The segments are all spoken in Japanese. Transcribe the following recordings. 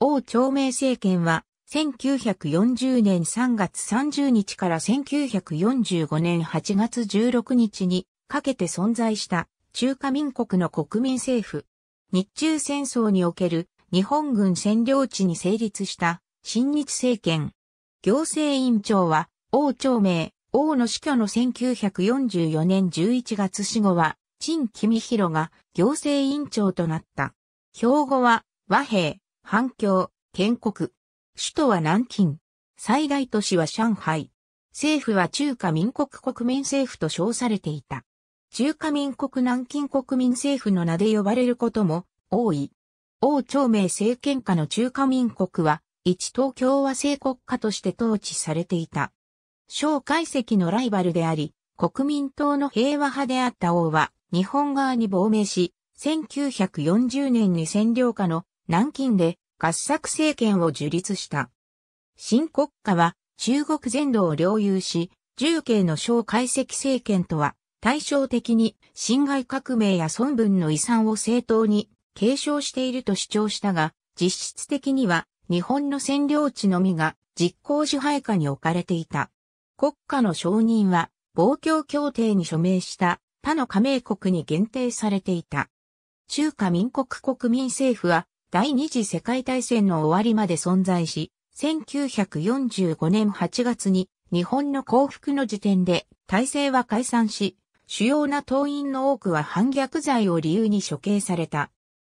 王朝明政権は、1940年3月30日から1945年8月16日にかけて存在した中華民国の国民政府。日中戦争における日本軍占領地に成立した新日政権。行政委員長は王朝明、王の死去の1944年11月死後は陳公博が行政委員長となった。標語は和平、反共、建国。首都は南京。最大都市は上海。政府は中華民国国民政府と称されていた。中華民国南京国民政府の名で呼ばれることも多い。王朝明政権下の中華民国は、一東京和制国家として統治されていた。蒋介石のライバルであり、国民党の平和派であった王は、日本側に亡命し、1940年に占領下の南京で合作政権を樹立した。新国家は中国全土を領有し、重慶の小解析政権とは対照的に侵害革命や孫文の遺産を正当に継承していると主張したが、実質的には日本の占領地のみが実行支配下に置かれていた。国家の承認は、防共協定に署名した他の加盟国に限定されていた。中華民国国民政府は、第二次世界大戦の終わりまで存在し、1945年8月に日本の降伏の時点で体制は解散し、主要な党員の多くは反逆罪を理由に処刑された。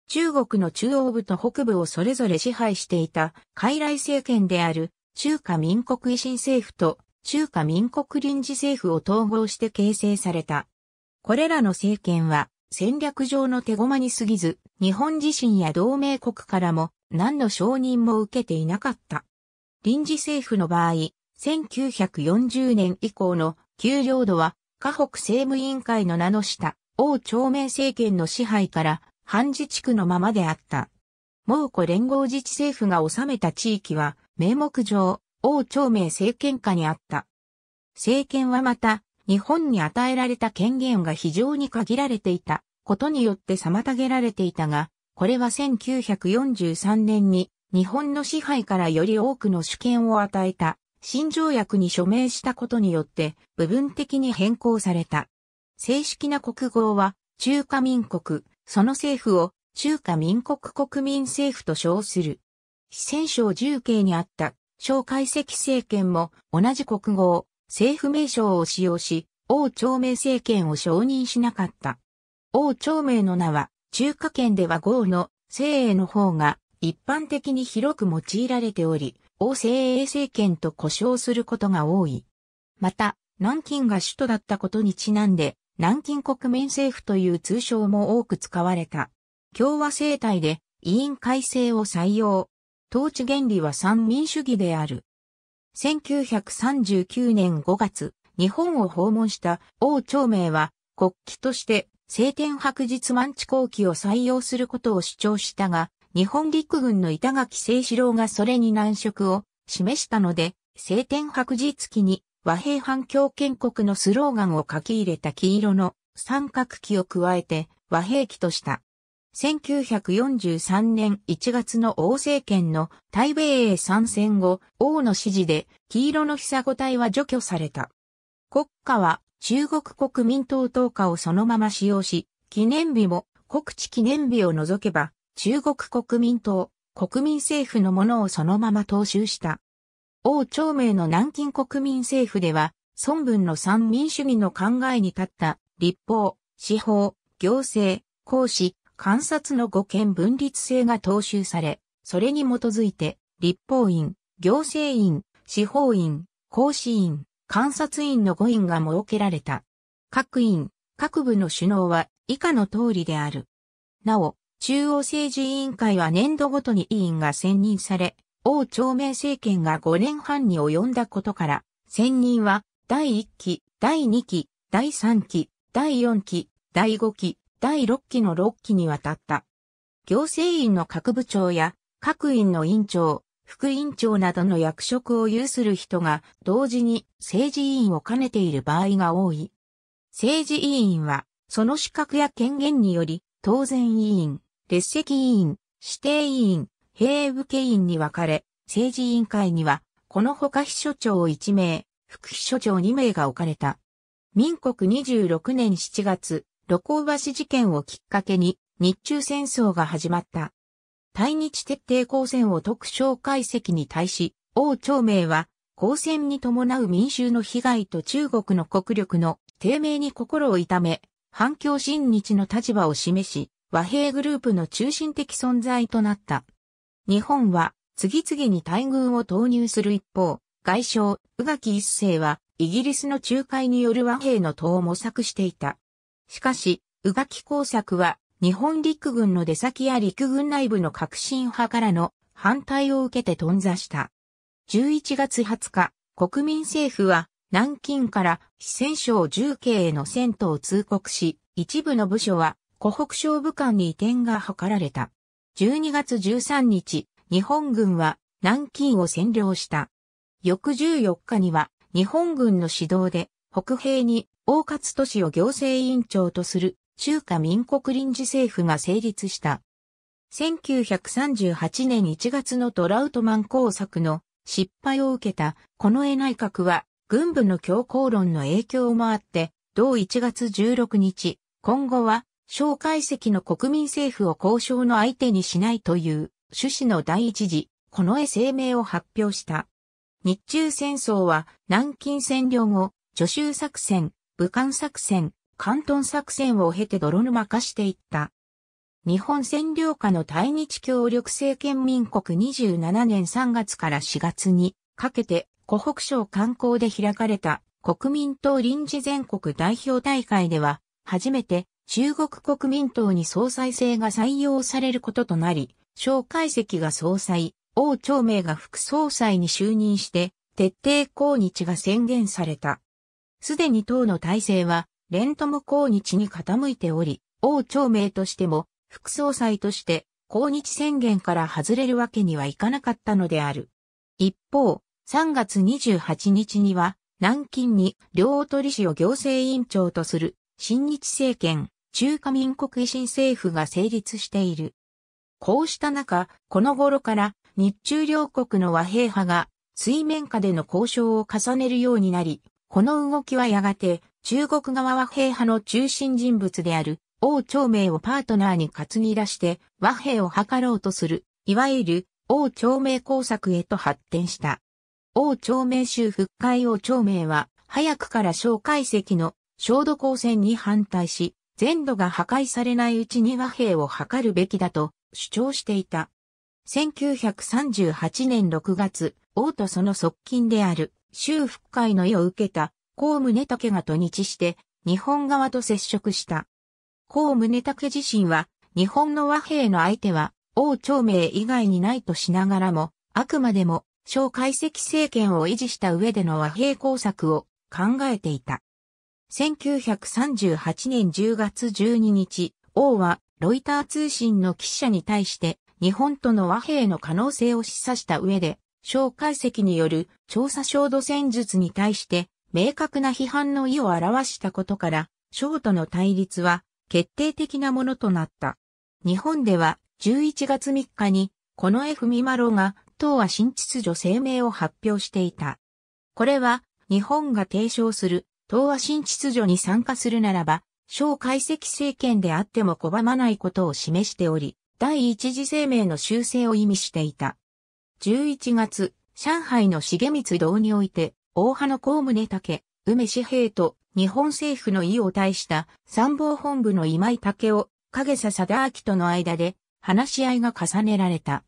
中国の中央部と北部をそれぞれ支配していた傀儡政権である中華民国維新政府と中華民国臨時政府を統合して形成された。これらの政権は戦略上の手駒に過ぎず、日本自身や同盟国からも何の承認も受けていなかった。臨時政府の場合、1940年以降の給料度は、河北政務委員会の名の下、王朝明政権の支配から、半自治区のままであった。蒙古連合自治政府が治めた地域は、名目上、王朝明政権下にあった。政権はまた、日本に与えられた権限が非常に限られていたことによって妨げられていたが、これは1943年に日本の支配からより多くの主権を与えた新条約に署名したことによって部分的に変更された。正式な国号は中華民国、その政府を中華民国国民政府と称する。四川省重慶にあった蒋介石政権も同じ国号、政府名称を使用し、王朝明政権を承認しなかった。王朝明の名は、中華圏では豪の西英の方が一般的に広く用いられており、王西英政権と呼称することが多い。また、南京が首都だったことにちなんで、南京国民政府という通称も多く使われた。共和政体で委員改正を採用。統治原理は三民主義である。1939年5月、日本を訪問した王朝明は国旗として晴天白日満地後期を採用することを主張したが、日本陸軍の板垣清志郎がそれに難色を示したので、晴天白日記に和平反共建国のスローガンを書き入れた黄色の三角旗を加えて和平旗とした。1943年1月の王政権の台米へ参戦後、王の指示で黄色の久ご隊は除去された。国家は中国国民党党下をそのまま使用し、記念日も国地記念日を除けば中国国民党、国民政府のものをそのまま踏襲した。王朝明の南京国民政府では、孫文の三民主義の考えに立った立法、司法、行政、公使、観察の五権分立性が踏襲され、それに基づいて、立法院、行政院、司法院、公使院、観察院の5院が設けられた。各院、各部の首脳は以下の通りである。なお、中央政治委員会は年度ごとに委員が選任され、王朝明政権が5年半に及んだことから、選任は第1期、第2期、第3期、第4期、第5期、第6期の6期にわたった。行政院の各部長や各院の院長、副院長などの役職を有する人が同時に政治委員を兼ねている場合が多い。政治委員はその資格や権限により当然委員、列席委員、指定委員、平受委員に分かれ、政治委員会にはこのほか秘書長1名、副秘書長2名が置かれた。民国26年7月、露光橋事件をきっかけに日中戦争が始まった。対日徹底抗戦を特徴解析に対し、王朝明は、抗戦に伴う民衆の被害と中国の国力の低迷に心を痛め、反共親日の立場を示し、和平グループの中心的存在となった。日本は次々に大軍を投入する一方、外相、宇垣一世はイギリスの仲介による和平の党を模索していた。しかし、宇垣工作は、日本陸軍の出先や陸軍内部の革新派からの反対を受けて頓挫した。11月20日、国民政府は、南京から四川省重慶への戦闘を通告し、一部の部署は湖北省武漢に移転が図られた。12月13日、日本軍は南京を占領した。翌14日には日本軍の指導で北平に大勝都市を行政委員長とする中華民国臨時政府が成立した。1938年1月のトラウトマン工作の失敗を受けた近衛内閣は軍部の強硬論の影響もあって、同1月16日、今後は蒋介石の国民政府を交渉の相手にしないという趣旨の第一次、近衛声明を発表した。日中戦争は南京占領後、助州作戦、武漢作戦、関東作戦を経て泥沼化していった。日本占領下の対日協力政権民国27年3月から4月にかけて湖北省観光で開かれた国民党臨時全国代表大会では初めて中国国民党に総裁制が採用されることとなり、蒋介石が総裁、王朝明が副総裁に就任して徹底抗日が宣言された。すでに党の体制は、連トム抗日に傾いており、王朝明としても、副総裁として、抗日宣言から外れるわけにはいかなかったのである。一方、3月28日には、南京に両取市を行政委員長とする、新日政権、中華民国維新政府が成立している。こうした中、この頃から日中両国の和平派が水面下での交渉を重ねるようになり、この動きはやがて、中国側和平派の中心人物である、王朝明をパートナーに担ぎ出して和平を図ろうとする、いわゆる王朝明工作へと発展した。王朝明州復会王朝明は、早くから小介石の焦土光線に反対し、全土が破壊されないうちに和平を図るべきだと主張していた。1938年6月、王とその側近である修復会の意を受けた、高宗武が土日して、日本側と接触した。高宗武自身は、日本の和平の相手は、王朝名以外にないとしながらも、あくまでも、小解析政権を維持した上での和平工作を考えていた。1938年10月12日、王はロイター通信の記者に対して日本との和平の可能性を示唆した上で、小解析による調査焦土戦術に対して明確な批判の意を表したことから、蒋との対立は決定的なものとなった。日本では11月3日に、この F・ ミマロが、東亜新秩序声明を発表していた。これは、日本が提唱する東亜新秩序に参加するならば、小解析政権であっても拒まないことを示しており、第一次声明の修正を意味していた。11月、上海の重光堂において、大派の公宗武、梅志平と日本政府の意を対した参謀本部の今井武を影佐貞明との間で話し合いが重ねられた。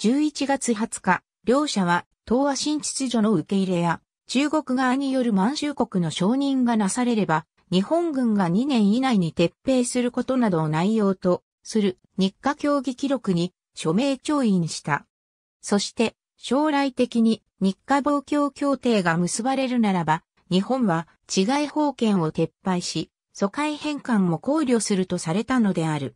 11月20日、両者は東亜新秩序の受け入れや中国側による満州国の承認がなされれば、日本軍が2年以内に撤兵することなどを内容とする日課協議記録に署名調印した。そして、将来的に日華防共協定が結ばれるならば、日本は治外法権を撤廃し、疎開返還も考慮するとされたのである。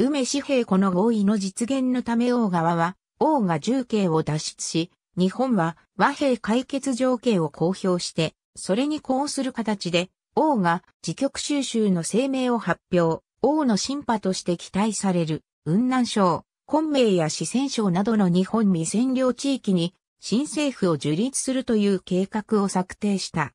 梅紙幣この合意の実現のため王側は、王が重慶を脱出し、日本は和平解決条件を公表して、それに呼応する形で、王が自局収集の声明を発表、王の審判として期待される、雲南省、昆明や四川省などの日本未占領地域に新政府を樹立するという計画を策定した。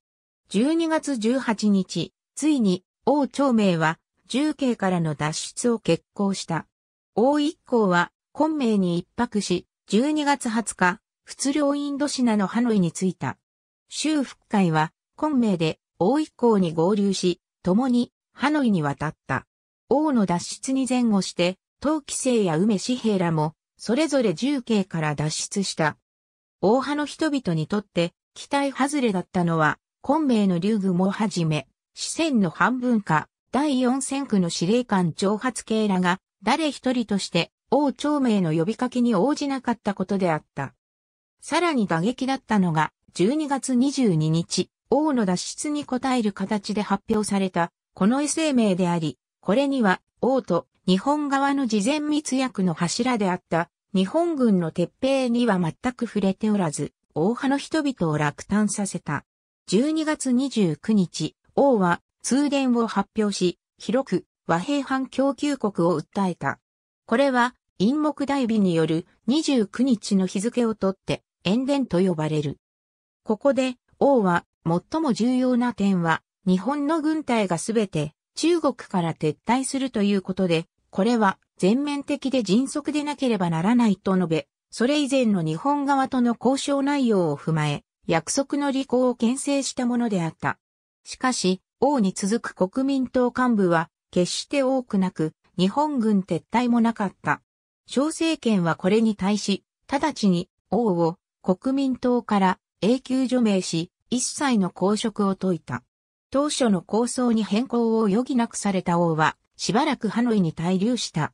12月18日、ついに王長明は重慶からの脱出を決行した。王一行は昆明に一泊し、12月20日、仏領インドシナのハノイに着いた。州復会は昆明で王一行に合流し、共にハノイに渡った。王の脱出に前後して、当器生や梅紙兵らも、それぞれ重慶から脱出した。大派の人々にとって、期待外れだったのは、昆明の竜宮もはじめ、四川の半分か、第四戦区の司令官長発系らが、誰一人として、王朝明の呼びかけに応じなかったことであった。さらに打撃だったのが、12月22日、王の脱出に応える形で発表された、この異声明であり、これには、王と日本側の事前密約の柱であった日本軍の鉄兵には全く触れておらず、大派の人々を落胆させた。12月29日、王は通電を発表し、広く和平反供給国を訴えた。これは、陰木代日による29日の日付をとって、塩田と呼ばれる。ここで、王は、最も重要な点は、日本の軍隊がすべて中国から撤退するということで、これは全面的で迅速でなければならないと述べ、それ以前の日本側との交渉内容を踏まえ、約束の履行を牽制したものであった。しかし、王に続く国民党幹部は、決して多くなく、日本軍撤退もなかった。小政権はこれに対し、直ちに王を国民党から永久除名し、一切の公職を解いた。当初の構想に変更を余儀なくされた王は、しばらくハノイに滞留した。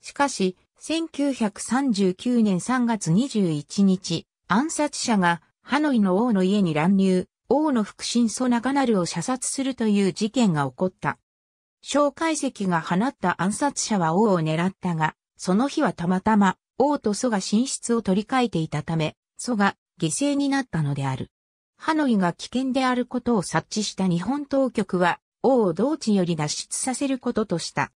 しかし、1939年3月21日、暗殺者がハノイの王の家に乱入、王の腹心祖中なるを射殺するという事件が起こった。蒋介石が放った暗殺者は王を狙ったが、その日はたまたま王と祖が寝室を取り替えていたため、祖が犠牲になったのである。ハノイが危険であることを察知した日本当局は、王を同地より脱出させることとした。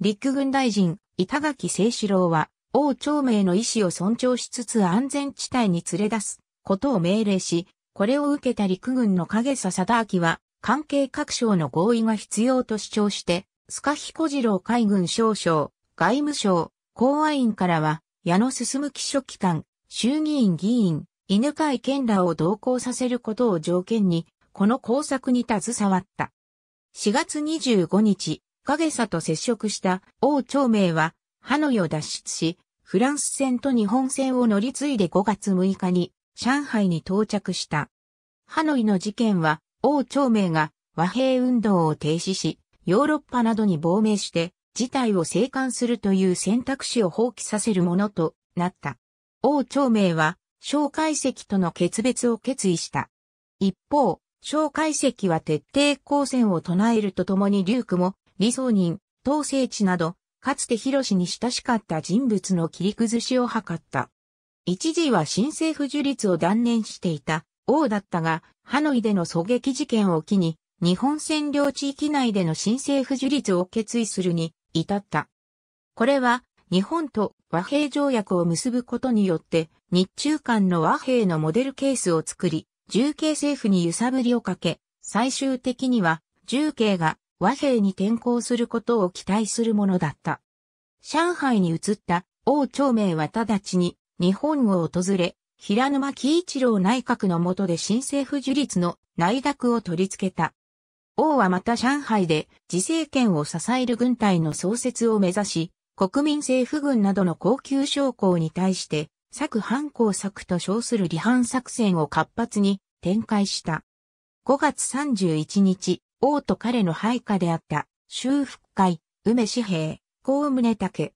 陸軍大臣、板垣清志郎は、王長明の意思を尊重しつつ安全地帯に連れ出すことを命令し、これを受けた陸軍の影佐貞明は、関係各省の合意が必要と主張して、塚彦次郎海軍少将、外務省、公安員からは、矢野進秘書機関、衆議院議員、犬飼健らを同行させることを条件に、この工作に携わった。4月25日、影佐と接触した王長明は、ハノイを脱出し、フランス戦と日本戦を乗り継いで5月6日に上海に到着した。ハノイの事件は、王長明が和平運動を停止し、ヨーロッパなどに亡命して、事態を静観するという選択肢を放棄させるものとなった。王長明は、蒋介石との決別を決意した。一方、蒋介石は徹底抗戦を唱えるとともにークも、理想人、東聖地など、かつて広氏に親しかった人物の切り崩しを図った。一時は新政府樹立を断念していた王だったが、ハノイでの狙撃事件を機に、日本占領地域内での新政府樹立を決意するに至った。これは、日本と和平条約を結ぶことによって、日中間の和平のモデルケースを作り、重慶政府に揺さぶりをかけ、最終的には重慶が和平に転向することを期待するものだった。上海に移った王朝明は直ちに日本を訪れ、平沼喜一郎内閣の下で新政府樹立の内諾を取り付けた。王はまた上海で自政権を支える軍隊の創設を目指し、国民政府軍などの高級将校に対して作反抗策と称する離反作戦を活発に展開した。5月31日、王と彼の配下であった、修復会、梅志平、高宗武、東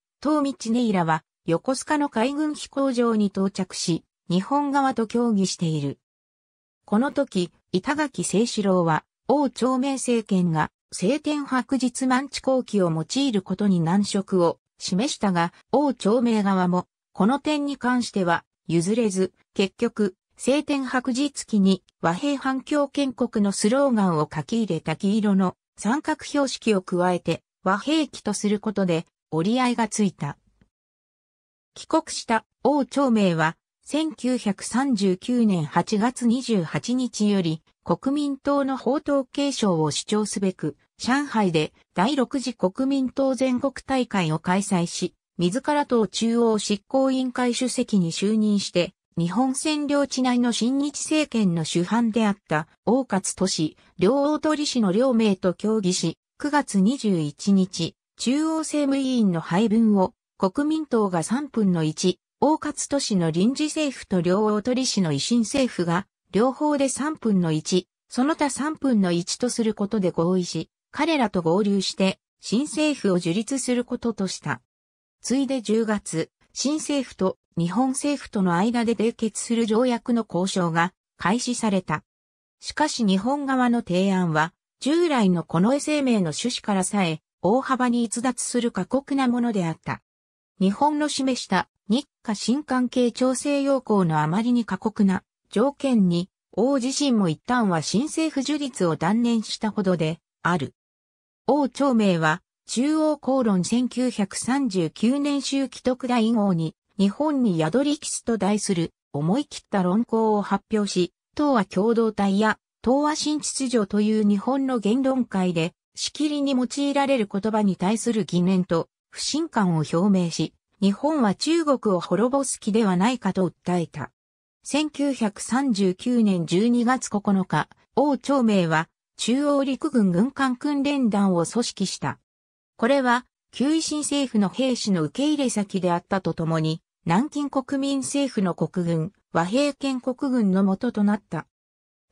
道ネイラは、横須賀の海軍飛行場に到着し、日本側と協議している。この時、板垣清志郎は、王朝明政権が、晴天白日満地後期を用いることに難色を示したが、王朝明側も、この点に関しては、譲れず、結局、晴天白日期に和平反共建国のスローガンを書き入れた黄色の三角標識を加えて和平期とすることで折り合いがついた。帰国した王長明は1939年8月28日より国民党の法統継承を主張すべく上海で第6次国民党全国大会を開催し自ら党中央執行委員会主席に就任して、日本占領地内の新日政権の主犯であった、大勝都市、両大鳥市の両名と協議し、9月21日、中央政務委員の配分を、国民党が3分の1、大勝都市の臨時政府と両大鳥市の維新政府が、両方で3分の1、その他3分の1とすることで合意し、彼らと合流して、新政府を樹立することとした。ついで10月、新政府と日本政府との間で締結する条約の交渉が開始された。しかし日本側の提案は、従来のこの絵声明の趣旨からさえ、大幅に逸脱する過酷なものであった。日本の示した日華新関係調整要項のあまりに過酷な条件に、王自身も一旦は新政府樹立を断念したほどである。王長明は中央公論1939年周期特大号に、日本に宿りキスと題する、思い切った論考を発表し、東亜共同体や、東亜新秩序という日本の言論界で、しきりに用いられる言葉に対する疑念と、不信感を表明し、日本は中国を滅ぼす気ではないかと訴えた。1939年12月9日、王朝明は中央陸軍軍艦訓練団を組織した。これは、旧維新政府の兵士の受け入れ先であったとともに、南京国民政府の国軍、和平建国軍の元となった。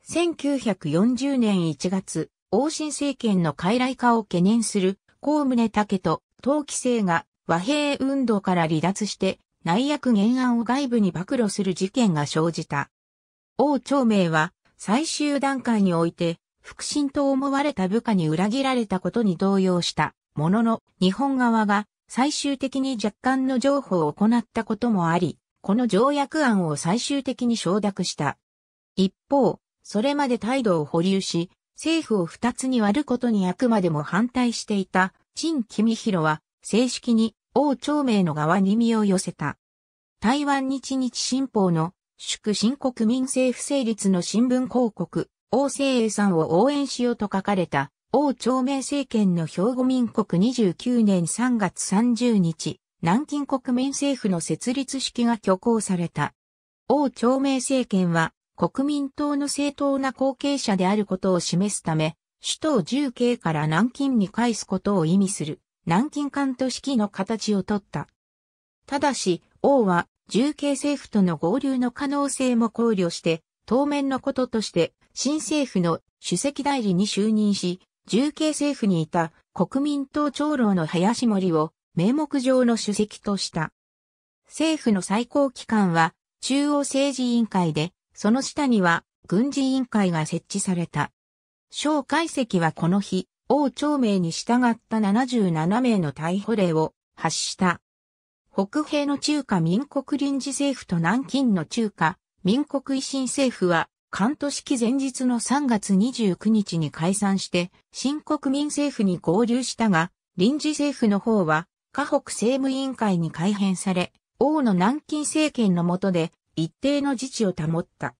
1940年1月、王新政権の傀儡化を懸念する、高宗武と、陶器生が和平運動から離脱して、内役原案を外部に暴露する事件が生じた。王朝明は、最終段階において、腹心と思われた部下に裏切られたことに動揺した。ものの、日本側が最終的に若干の譲歩を行ったこともあり、この条約案を最終的に承諾した。一方、それまで態度を保留し、政府を二つに割ることにあくまでも反対していた、陳君広は、正式に王朝明の側に身を寄せた。台湾日日新報の祝新国民政府成立の新聞広告、王政英さんを応援しようと書かれた王朝明政権の兵庫民国29年3月30日、南京国民政府の設立式が挙行された。王朝明政権は国民党の正当な後継者であることを示すため、首都重慶から南京に返すことを意味する南京関都式の形をとった。ただし、王は重慶政府との合流の可能性も考慮して、当面のこととして、新政府の主席代理に就任し、重慶政府にいた国民党長老の林森を名目上の主席とした。政府の最高機関は中央政治委員会で、その下には軍事委員会が設置された。蒋介石はこの日、王朝名に従った77名の逮捕令を発した。北平の中華民国臨時政府と南京の中華民国維新政府は関東式前日の3月29日に解散して、新国民政府に合流したが、臨時政府の方は、河北政務委員会に改編され、王の南京政権の下で、一定の自治を保った。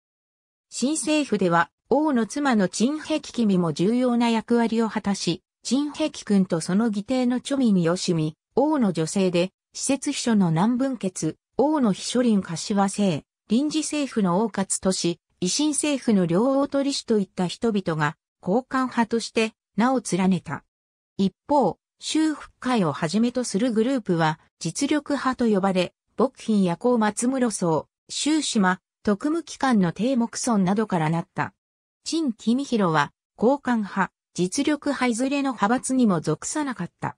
新政府では、王の妻の陳平君も重要な役割を果たし、陳平君とその義弟の著民よしみ、王の女性で、施設秘書の南文傑、王の秘書林柏生、臨時政府の王勝都市、維新政府の両大取士といった人々が交換派として名を連ねた。一方、修復会をはじめとするグループは実力派と呼ばれ、牧品夜行松室荘、修島、特務機関の低木村などからなった。陳君広は、交換派、実力派いずれの派閥にも属さなかった。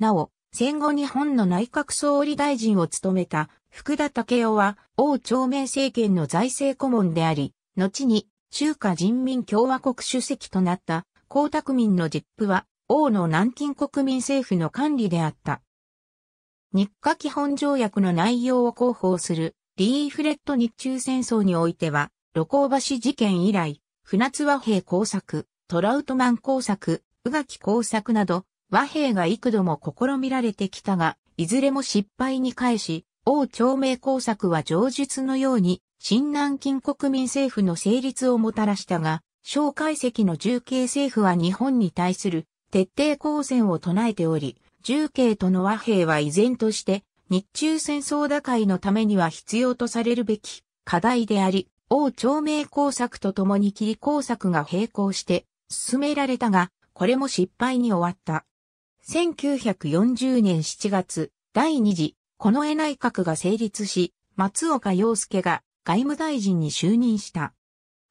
なお、戦後日本の内閣総理大臣を務めた福田武雄は、王朝明政権の財政顧問であり、後に、中華人民共和国主席となった、江沢民の実父は、王の南京国民政府の管理であった。日華基本条約の内容を広報する、リーフレット日中戦争においては、露光橋事件以来、船津和平工作、トラウトマン工作、宇垣工作など、和平が幾度も試みられてきたが、いずれも失敗に返し、王朝明工作は上述のように、新南京国民政府の成立をもたらしたが、蒋介石の重慶政府は日本に対する徹底抗戦を唱えており、重慶との和平は依然として、日中戦争打開のためには必要とされるべき課題であり、王朝明工作と共に切り工作が並行して進められたが、これも失敗に終わった。1940年7月、第2次近絵内閣が成立し、松岡洋介が外務大臣に就任した。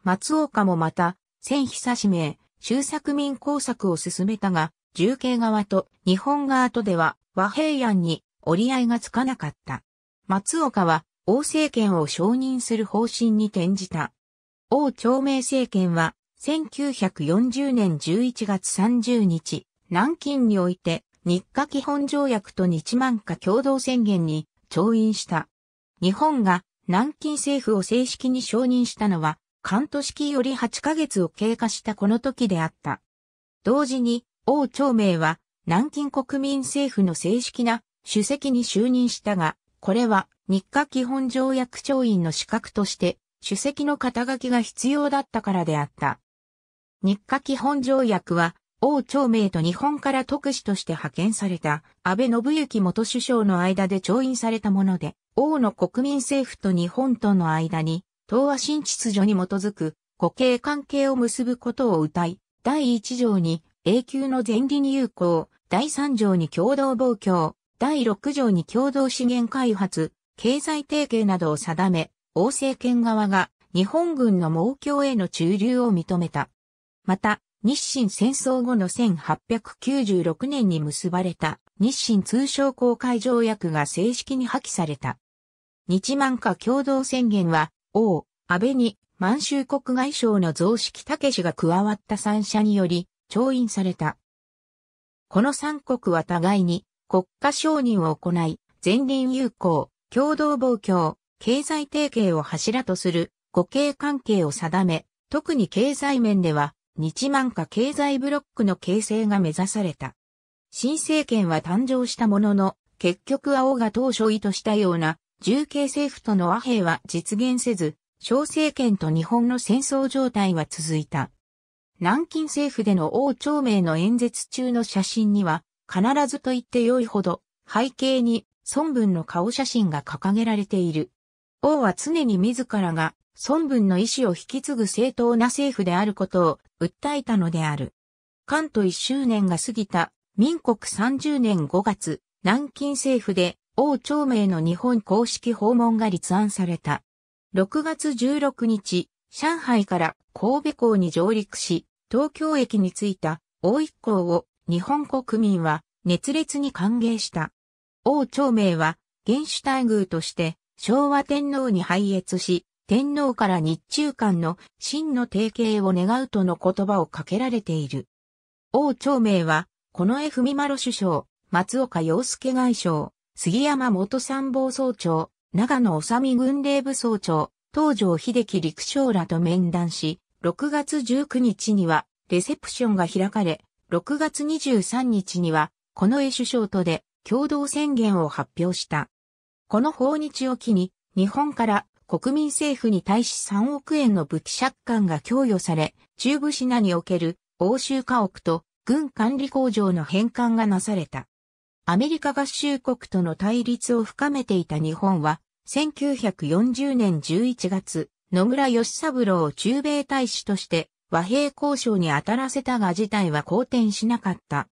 松岡もまた、戦久差し名、周作民工作を進めたが、重慶側と日本側とでは和平案に折り合いがつかなかった。松岡は王政権を承認する方針に転じた。王朝明政権は1940年11月30日、南京において日課基本条約と日満華共同宣言に調印した。日本が南京政府を正式に承認したのは、関東式より8ヶ月を経過したこの時であった。同時に、王朝明は南京国民政府の正式な主席に就任したが、これは日課基本条約調印の資格として、主席の肩書きが必要だったからであった。日課基本条約は、王朝明と日本から特使として派遣された安倍信之元首相の間で調印されたもので、王の国民政府と日本との間に、東亜新秩序に基づく互恵関係を結ぶことを謳い、第1条に永久の前輪有効、第3条に共同防共、第6条に共同資源開発、経済提携などを定め、王政権側が日本軍の猛強への駐留を認めた。また、日清戦争後の1896年に結ばれた日清通商公開条約が正式に破棄された。日満化共同宣言は、王、安倍に満州国外相の増式武が加わった三者により、調印された。この三国は互いに国家承認を行い、前輪友好、共同防共、経済提携を柱とする互恵関係を定め、特に経済面では日万化経済ブロックの形成が目指された。新政権は誕生したものの、結局青が当初意図したような重慶政府との和平は実現せず、小政権と日本の戦争状態は続いた。南京政府での王朝明の演説中の写真には、必ずと言って良いほど、背景に孫文の顔写真が掲げられている。王は常に自らが孫文の意志を引き継ぐ正当な政府であることを訴えたのである。関東一周年が過ぎた民国30年5月、南京政府で王朝明の日本公式訪問が立案された。6月16日、上海から神戸港に上陸し、東京駅に着いた王一行を日本国民は熱烈に歓迎した。王朝明は原始待遇として昭和天皇に拝謁し、天皇から日中間の真の提携を願うとの言葉をかけられている。王朝明は、この絵文丸首相、松岡洋介外相、杉山元参謀総長、長野治軍令部総長、東条秀樹陸将らと面談し、6月19日にはレセプションが開かれ、6月23日には、この絵首相とで共同宣言を発表した。この訪日を機に、日本から国民政府に対し3億円の武器借款が供与され、中部品における欧州家屋と軍管理工場の返還がなされた。アメリカ合衆国との対立を深めていた日本は、1940年11月、野村義三郎を中米大使として和平交渉に当たらせたが事態は好転しなかった。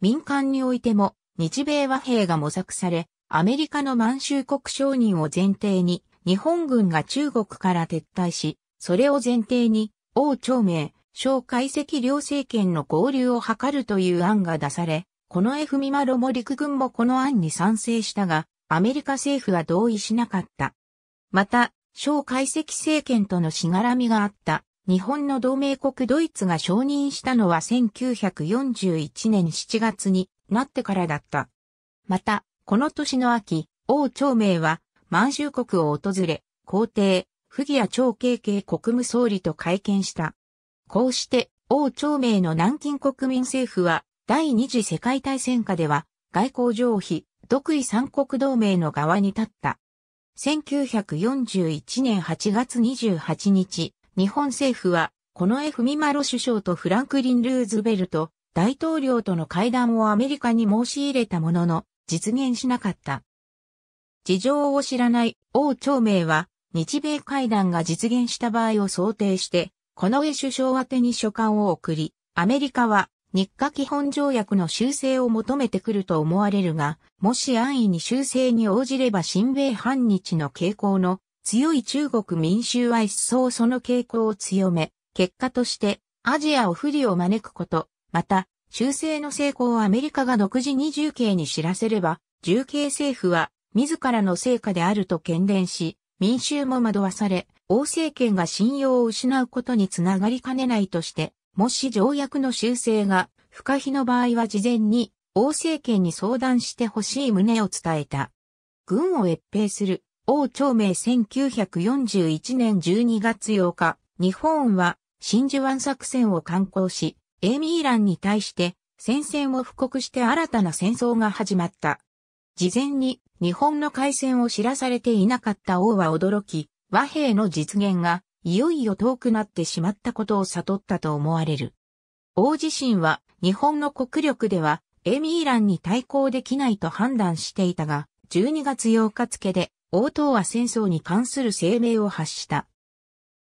民間においても日米和平が模索され、アメリカの満州国承認を前提に日本軍が中国から撤退し、それを前提に、王朝明、小解析両政権の合流を図るという案が出され、この F ミマロも陸軍もこの案に賛成したが、アメリカ政府は同意しなかった。また、小解析政権とのしがらみがあった。日本の同盟国ドイツが承認したのは1941年7月になってからだった。また、この年の秋、王朝明は満州国を訪れ、皇帝、不義や長慶慶国務総理と会見した。こうして、王朝明の南京国民政府は、第二次世界大戦下では、外交上非、独位三国同盟の側に立った。1941年8月28日、日本政府は、この F・ ミマロ首相とフランクリン・ルーズベルト、大統領との会談をアメリカに申し入れたものの、実現しなかった。事情を知らない王朝明は、日米会談が実現した場合を想定して、この上首相宛てに書簡を送り、アメリカは日課基本条約の修正を求めてくると思われるが、もし安易に修正に応じれば新米反日の傾向の強い中国民衆は一層その傾向を強め、結果としてアジアを不利を招くこと、また修正の成功をアメリカが独自に重慶に知らせれば、重慶政府は自らの成果であると喧伝し、民衆も惑わされ、王政権が信用を失うことにつながりかねないとして、もし条約の修正が不可避の場合は事前に王政権に相談してほしい旨を伝えた。軍を越兵する王朝明1941年12月8日、日本は真珠湾作戦を刊行し、エミーランに対して戦線を布告して新たな戦争が始まった。事前に日本の海戦を知らされていなかった王は驚き、和平の実現がいよいよ遠くなってしまったことを悟ったと思われる。王自身は日本の国力ではエミーランに対抗できないと判断していたが、12月8日付で王党は戦争に関する声明を発した。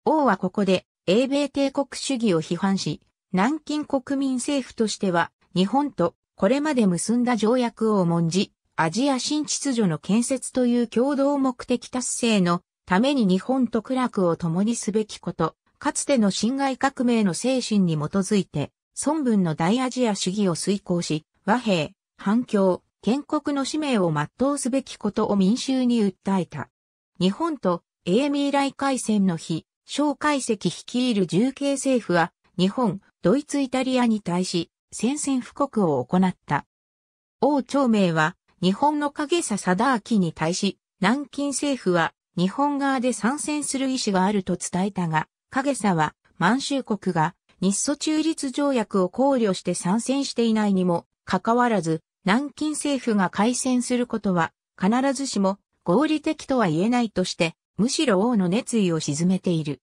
王はここで英米帝国主義を批判し、南京国民政府としては日本とこれまで結んだ条約を重んじ、アジア新秩序の建設という共同目的達成のために日本と苦楽を共にすべきこと、かつての侵害革命の精神に基づいて、孫文の大アジア主義を遂行し、和平、反共、建国の使命を全うすべきことを民衆に訴えた。日本と英米来海戦の日、蒋介石率いる重慶政府は、日本、ドイツイタリアに対し、宣戦布告を行った。王長明は、日本の影佐貞明に対し、南京政府は日本側で参戦する意思があると伝えたが、影佐は満州国が日ソ中立条約を考慮して参戦していないにもかかわらず、南京政府が開戦することは必ずしも合理的とは言えないとして、むしろ王の熱意を沈めている。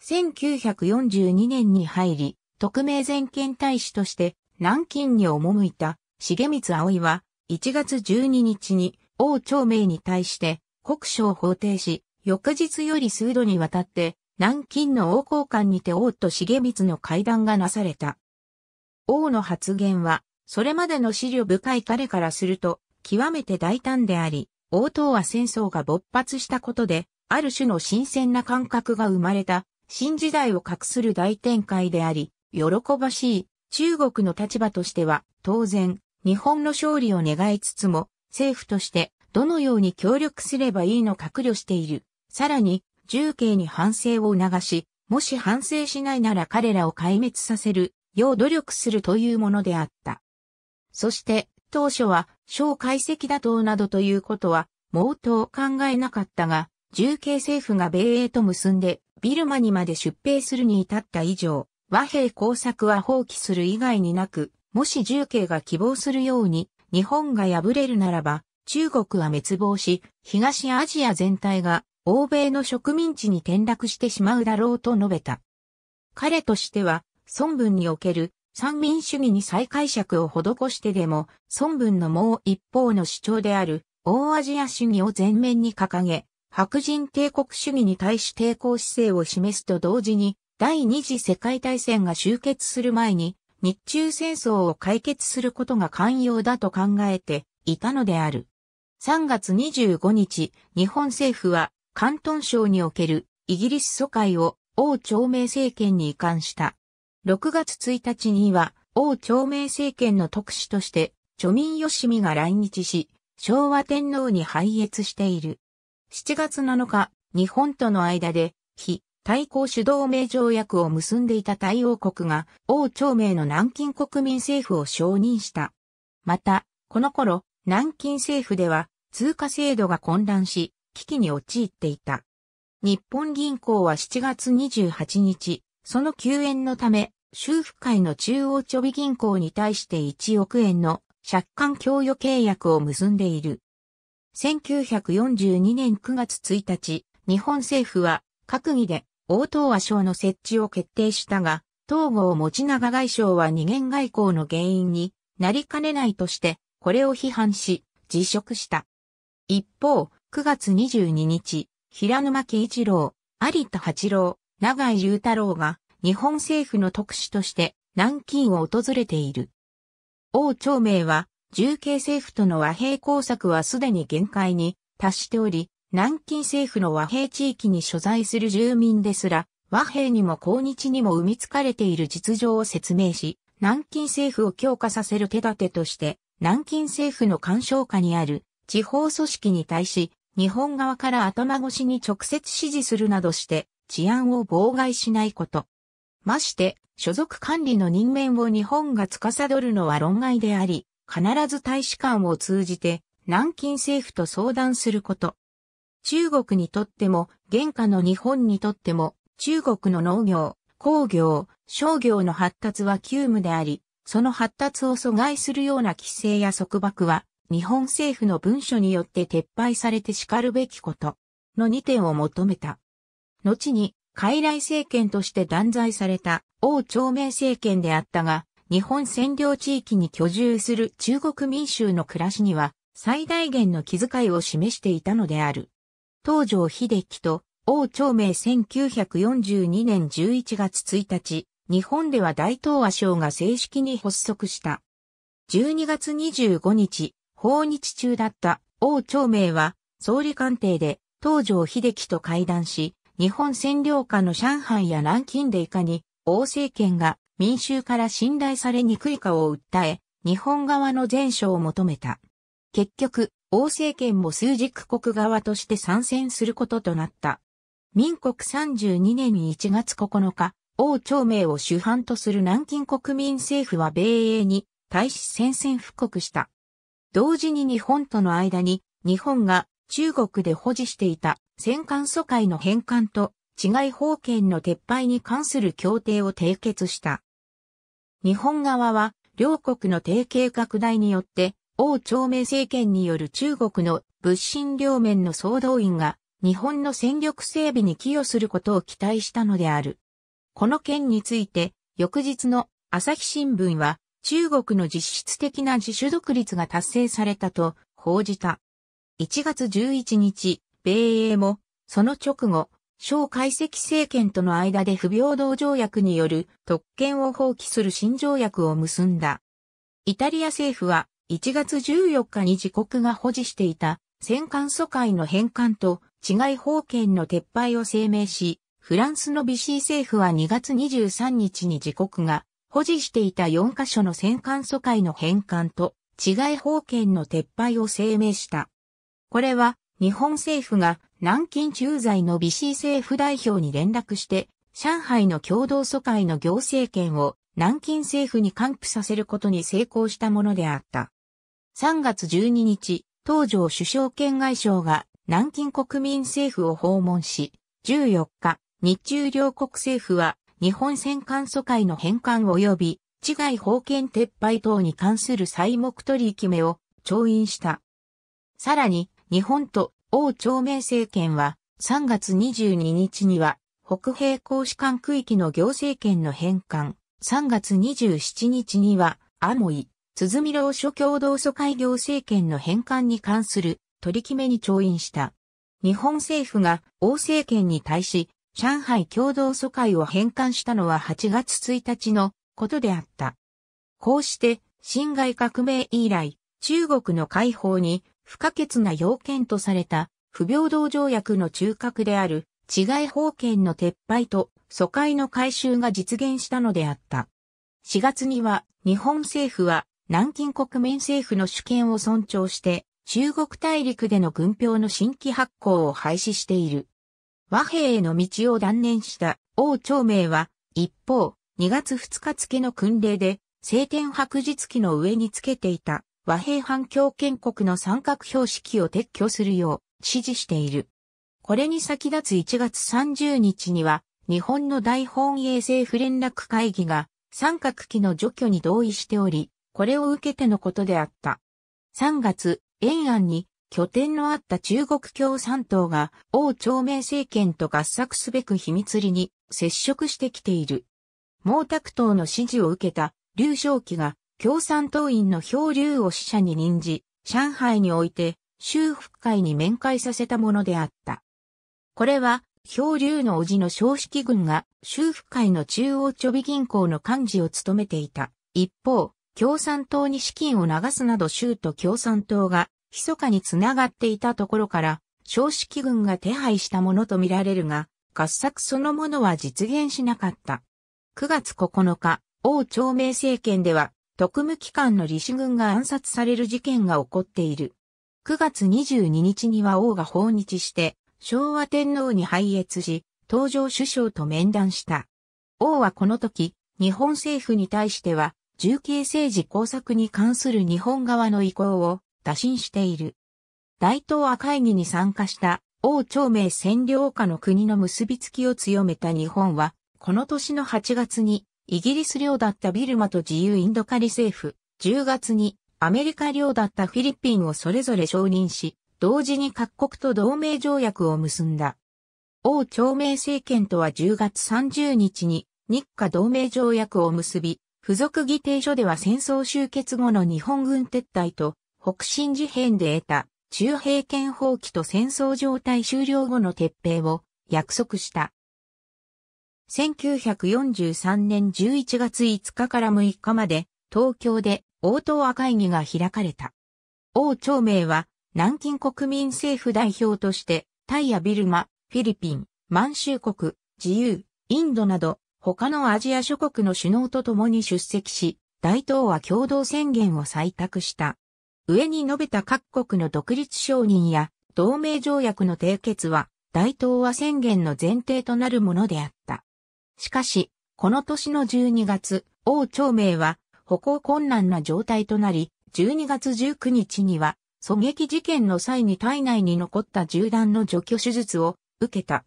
1942年に入り、特命全権大使として南京に赴いた重光葵は1月12日に王長明に対して国書を法定し、翌日より数度にわたって南京の王公館にて王と重光の会談がなされた。王の発言は、それまでの資料深い彼からすると、極めて大胆であり、王党は戦争が勃発したことで、ある種の新鮮な感覚が生まれた、新時代を画する大展開であり、喜ばしい、中国の立場としては、当然、日本の勝利を願いつつも、政府としてどのように協力すればいいのか苦慮している。さらに、重慶に反省を促し、もし反省しないなら彼らを壊滅させる、よう努力するというものであった。そして、当初は、小解析打倒などということは、毛頭考えなかったが、重慶政府が米英と結んで、ビルマにまで出兵するに至った以上、和平工作は放棄する以外になく、もし重慶が希望するように日本が敗れるならば、中国は滅亡し、東アジア全体が欧米の植民地に転落してしまうだろうと述べた。彼としては、孫文における三民主義に再解釈を施してでも、孫文のもう一方の主張である、大アジア主義を前面に掲げ、白人帝国主義に対し抵抗姿勢を示すと同時に、第二次世界大戦が終結する前に、日中戦争を解決することが寛容だと考えていたのである。3月25日、日本政府は、関東省におけるイギリス疎開を王朝明政権に移管した。6月1日には、王朝明政権の特使として、著民しみが来日し、昭和天皇に拝謁している。7月7日、日本との間で、非対抗主導名条約を結んでいた対応国が、王朝名の南京国民政府を承認した。また、この頃、南京政府では、通貨制度が混乱し、危機に陥っていた。日本銀行は7月28日、その救援のため、修復会の中央貯備銀行に対して1億円の借款供与契約を結んでいる。1942年9月1日、日本政府は閣議で大東亜省の設置を決定したが、東郷持長外相は二元外交の原因になりかねないとして、これを批判し、辞職した。一方、9月22日、平沼木一郎、有田八郎、長井雄太郎が日本政府の特使として南京を訪れている。王朝明は、重慶政府との和平工作はすでに限界に達しており、南京政府の和平地域に所在する住民ですら、和平にも抗日にも生みつかれている実情を説明し、南京政府を強化させる手立てとして、南京政府の干渉下にある地方組織に対し、日本側から頭越しに直接指示するなどして、治安を妨害しないこと。まして、所属管理の任免を日本が司るのは論外であり、必ず大使館を通じて、南京政府と相談すること。中国にとっても、現下の日本にとっても、中国の農業、工業、商業の発達は急務であり、その発達を阻害するような規制や束縛は、日本政府の文書によって撤廃されて叱るべきこと、の2点を求めた。後に、傀儡政権として断罪された王朝明政権であったが、日本占領地域に居住する中国民衆の暮らしには、最大限の気遣いを示していたのである。東条秀樹と王朝明1942年11月1日、日本では大東亜省が正式に発足した。12月25日、訪日中だった王朝明は総理官邸で東条秀樹と会談し、日本占領下の上海や南京でいかに王政権が民衆から信頼されにくいかを訴え、日本側の前書を求めた。結局、王政権も数軸国側として参戦することとなった。民国32年1月9日、王朝明を主犯とする南京国民政府は米英に対し宣戦布告した。同時に日本との間に日本が中国で保持していた戦艦疎開の返還と治外法権の撤廃に関する協定を締結した。日本側は両国の提携拡大によって王朝明政権による中国の物心両面の総動員が日本の戦力整備に寄与することを期待したのである。この件について、翌日の朝日新聞は中国の実質的な自主独立が達成されたと報じた。1月11日、米英も、その直後、小解析政権との間で不平等条約による特権を放棄する新条約を結んだ。イタリア政府は1月14日に自国が保持していた戦艦疎開の返還と治外法権の撤廃を声明し、フランスのビシー政府は2月23日に自国が保持していた4カ所の戦艦疎開の返還と治外法権の撤廃を声明した。これは日本政府が南京駐在のビシー政府代表に連絡して上海の共同疎開の行政権を南京政府に還付させることに成功したものであった。3月12日、東条首相兼外相が南京国民政府を訪問し、14日、日中両国政府は日本戦艦疎開の返還及び、地外法権撤廃等に関する債目取り決めを調印した。さらに、日本と王朝明政権は3月22日には北平公使館区域の行政権の返還、3月27日にはアモイ、見楼所共同疎開行政権の返還に関する取り決めに調印した。日本政府が王政権に対し、上海共同疎開を返還したのは8月1日のことであった。こうして、辛亥革命以来、中国の解放に不可欠な要件とされた不平等条約の中核である違い法権の撤廃と疎開の改修が実現したのであった。4月には日本政府は南京国民政府の主権を尊重して、中国大陸での軍票の新規発行を廃止している。和平への道を断念した王朝明は、一方、2月2日付の訓令で、晴天白日記の上につけていた和平反共建国の三角標識を撤去するよう指示している。これに先立つ1月30日には、日本の大本営政府連絡会議が三角旗の除去に同意しており、これを受けてのことであった。3月、延安に拠点のあった中国共産党が王朝明政権と合作すべく秘密裏に接触してきている。毛沢東の指示を受けた劉少奇が共産党員の漂流を死者に任じ、上海において修復会に面会させたものであった。これは漂流の叔父の少式軍が修復会の中央貯備銀行の幹事を務めていた。一方、共産党に資金を流すなど州と共産党が密かにつながっていたところから、少子機軍が手配したものとみられるが、合作そのものは実現しなかった。9月9日、王朝明政権では、特務機関の李氏軍が暗殺される事件が起こっている。9月22日には王が訪日して、昭和天皇に拝謁し、東条首相と面談した。王はこの時、日本政府に対しては、重慶政治工作に関する日本側の意向を打診している。大東亜会議に参加した王朝明占領下の国の結びつきを強めた日本は、この年の8月にイギリス領だったビルマと自由インドカリ政府、10月にアメリカ領だったフィリピンをそれぞれ承認し、同時に各国と同盟条約を結んだ。王朝明政権とは10月30日に日華同盟条約を結び、付属議定書では戦争終結後の日本軍撤退と北進事変で得た中平権放棄と戦争状態終了後の撤兵を約束した。1943年11月5日から6日まで東京で応答会議が開かれた。王朝明は南京国民政府代表としてタイやビルマ、フィリピン、満州国、自由、インドなど他のアジア諸国の首脳と共に出席し、大東亜共同宣言を採択した。上に述べた各国の独立承認や同盟条約の締結は大東亜宣言の前提となるものであった。しかし、この年の12月、王朝明は歩行困難な状態となり、12月19日には狙撃事件の際に体内に残った銃弾の除去手術を受けた。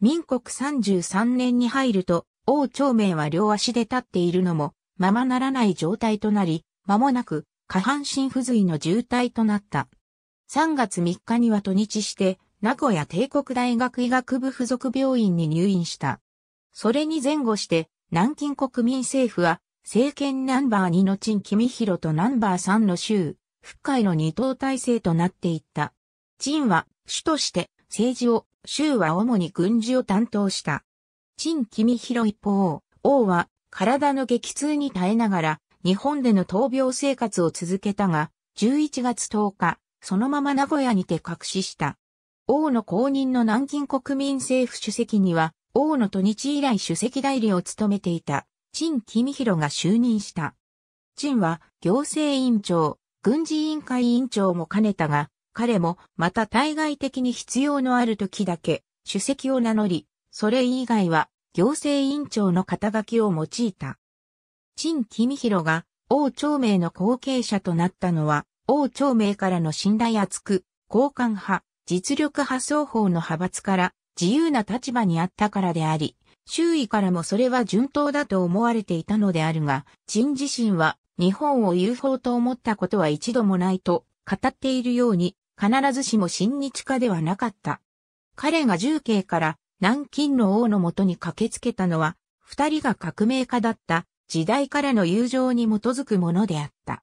民国33年に入ると、王長明は両足で立っているのも、ままならない状態となり、間もなく下半身不随の重体となった。3月3日には土日して、名古屋帝国大学医学部附属病院に入院した。それに前後して、南京国民政府は、政権ナンバー2の陳君広とナンバー3の州、復会の二党体制となっていった。陳は、主として、政治を、州は主に軍事を担当した。陳君広一方、王は体の激痛に耐えながら日本での闘病生活を続けたが、11月10日、そのまま名古屋にて隔死した。王の公認の南京国民政府主席には、王の土日以来主席代理を務めていた、陳君広が就任した。陳は行政委員長、軍事委員会委員長も兼ねたが、彼もまた対外的に必要のある時だけ、主席を名乗り、それ以外は行政委員長の肩書きを用いた。陳公博が王朝明の後継者となったのは、王朝明からの信頼厚く、交換派、実力派双方の派閥から自由な立場にあったからであり、周囲からもそれは順当だと思われていたのであるが、陳自身は日本を UFO と思ったことは一度もないと語っているように、必ずしも親日家ではなかった。彼が重慶から南京の王のもとに駆けつけたのは、二人が革命家だった時代からの友情に基づくものであった。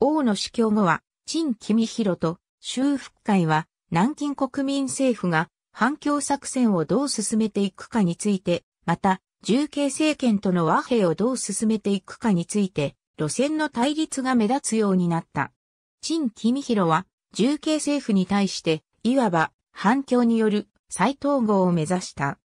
王の死去後は、陳君博と修復会は、南京国民政府が反共作戦をどう進めていくかについて、また、重慶政権との和平をどう進めていくかについて、路線の対立が目立つようになった。陳君博は、重慶政府に対して、いわば、反共による再統合を目指した。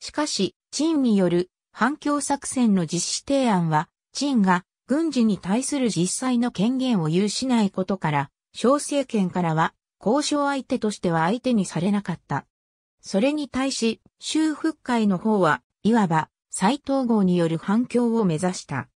しかし、陳による反共作戦の実施提案は、陳が軍事に対する実際の権限を有しないことから、小政権からは交渉相手としては相手にされなかった。それに対し、修復会の方は、いわば、再統合による反共を目指した。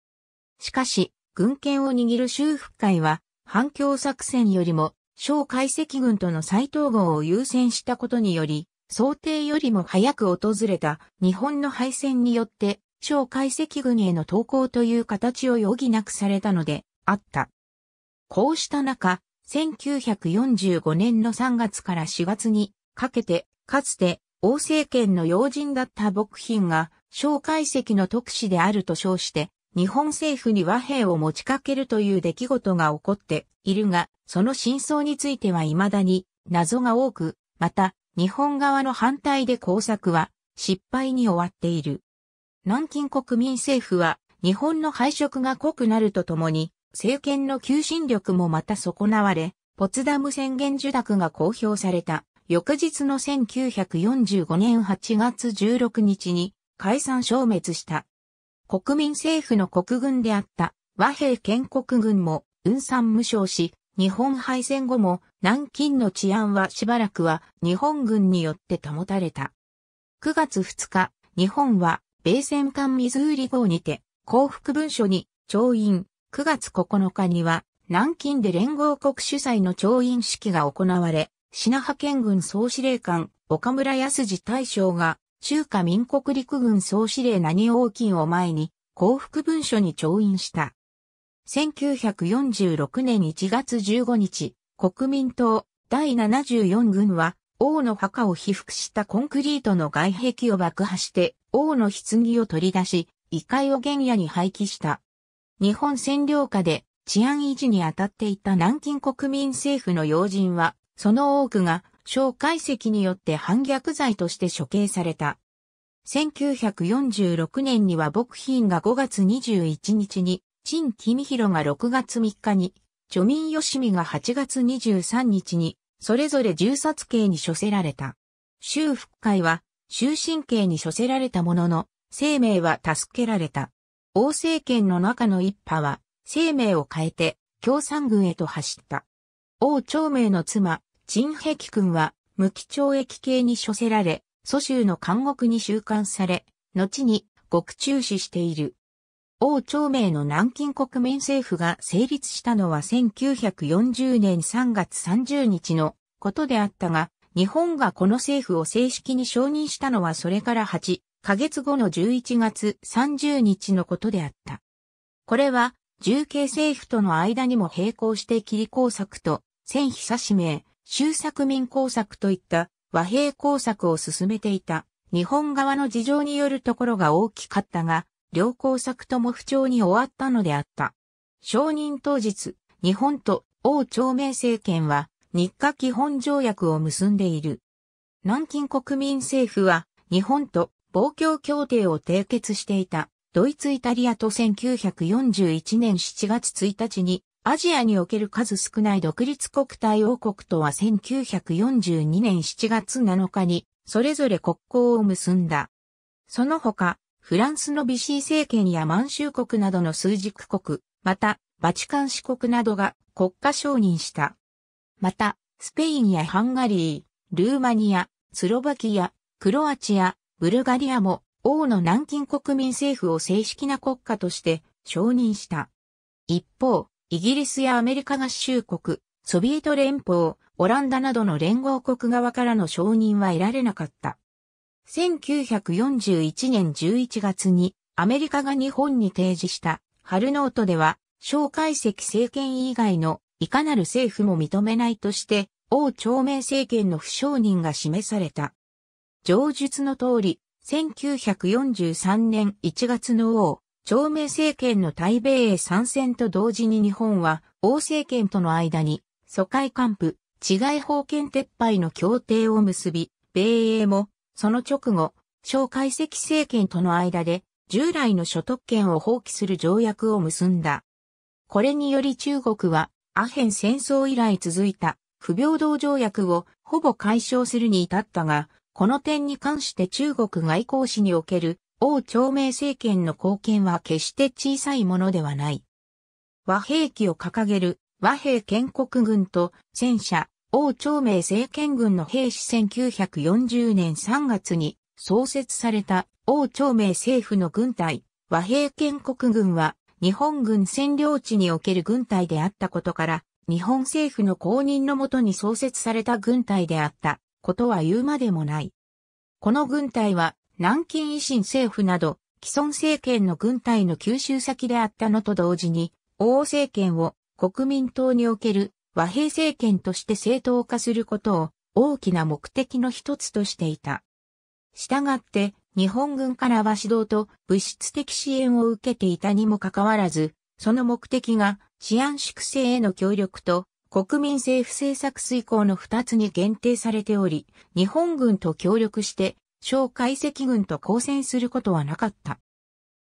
しかし、軍権を握る修復会は、反共作戦よりも、小解析軍との再統合を優先したことにより、想定よりも早く訪れた日本の敗戦によって、小海石軍への投降という形を余儀なくされたので、あった。こうした中、1945年の3月から4月にかけて、かつて王政権の要人だった牧品が、小海石の特使であると称して、日本政府に和平を持ちかけるという出来事が起こっているが、その真相については未だに謎が多く、また、日本側の反対で工作は失敗に終わっている。南京国民政府は日本の敗色が濃くなるとともに政権の求心力もまた損なわれ、ポツダム宣言受諾が公表された翌日の1945年8月16日に解散消滅した。国民政府の国軍であった和平建国軍も、運算無償し、日本敗戦後も南京の治安はしばらくは日本軍によって保たれた。9月2日、日本は米戦艦ミズーリ号にて降伏文書に調印。9月9日には南京で連合国主催の調印式が行われ、品派遣軍総司令官岡村康次大将が中華民国陸軍総司令何王金を前に降伏文書に調印した。1946年1月15日、国民党第74軍は、王の墓を被覆したコンクリートの外壁を爆破して、王の棺を取り出し、異界を原野に廃棄した。日本占領下で治安維持に当たっていた南京国民政府の要人は、その多くが、蒋介石によって反逆罪として処刑された。1946年には牧品が5月21日に陳君広が6月3日に、著民吉見が8月23日に、それぞれ重殺刑に処せられた。修復会は、終身刑に処せられたものの、生命は助けられた。王政権の中の一派は、生命を変えて、共産軍へと走った。王長明の妻、陳平君は、無期懲役刑に処せられ、蘇州の監獄に収監され、後に獄中死している。王朝明の南京国民政府が成立したのは1940年3月30日のことであったが、日本がこの政府を正式に承認したのはそれから8ヶ月後の11月30日のことであった。これは、重慶政府との間にも並行して霧工作と、戦費差し名、周作民工作といった和平工作を進めていた日本側の事情によるところが大きかったが、両工作とも不調に終わったのであった。承認当日、日本と王朝明政権は日課基本条約を結んでいる。南京国民政府は日本と防共協定を締結していたドイツイタリアと1941年7月1日にアジアにおける数少ない独立国対王国とは1942年7月7日にそれぞれ国交を結んだ。その他、フランスのビシー政権や満州国などの枢軸国、また、バチカン市国などが国家承認した。また、スペインやハンガリー、ルーマニア、スロバキア、クロアチア、ブルガリアも、王の南京国民政府を正式な国家として承認した。一方、イギリスやアメリカ合衆国、ソビエト連邦、オランダなどの連合国側からの承認は得られなかった。1941年11月にアメリカが日本に提示した春ノートでは、蒋介石政権以外のいかなる政府も認めないとして、王朝明政権の不承認が示された。上述の通り、1943年1月の王、朝明政権の対米へ参戦と同時に日本は、王政権との間に、疎開幹部、治外法権撤廃の協定を結び、米英もその直後、蒋介石政権との間で従来の所得権を放棄する条約を結んだ。これにより中国はアヘン戦争以来続いた不平等条約をほぼ解消するに至ったが、この点に関して中国外交史における王朝明政権の貢献は決して小さいものではない。和平器を掲げる和平建国軍と戦車、王朝明政権軍の兵士1940年3月に創設された王朝明政府の軍隊、和平建国軍は日本軍占領地における軍隊であったことから、日本政府の公認のもとに創設された軍隊であったことは言うまでもない。この軍隊は南京維新政府など既存政権の軍隊の吸収先であったのと同時に、王政権を国民党における和平政権として正当化することを大きな目的の一つとしていた。したがって、日本軍からは指導と物質的支援を受けていたにもかかわらず、その目的が治安粛清への協力と国民政府政策遂行の二つに限定されており、日本軍と協力して、小解析軍と交戦することはなかった。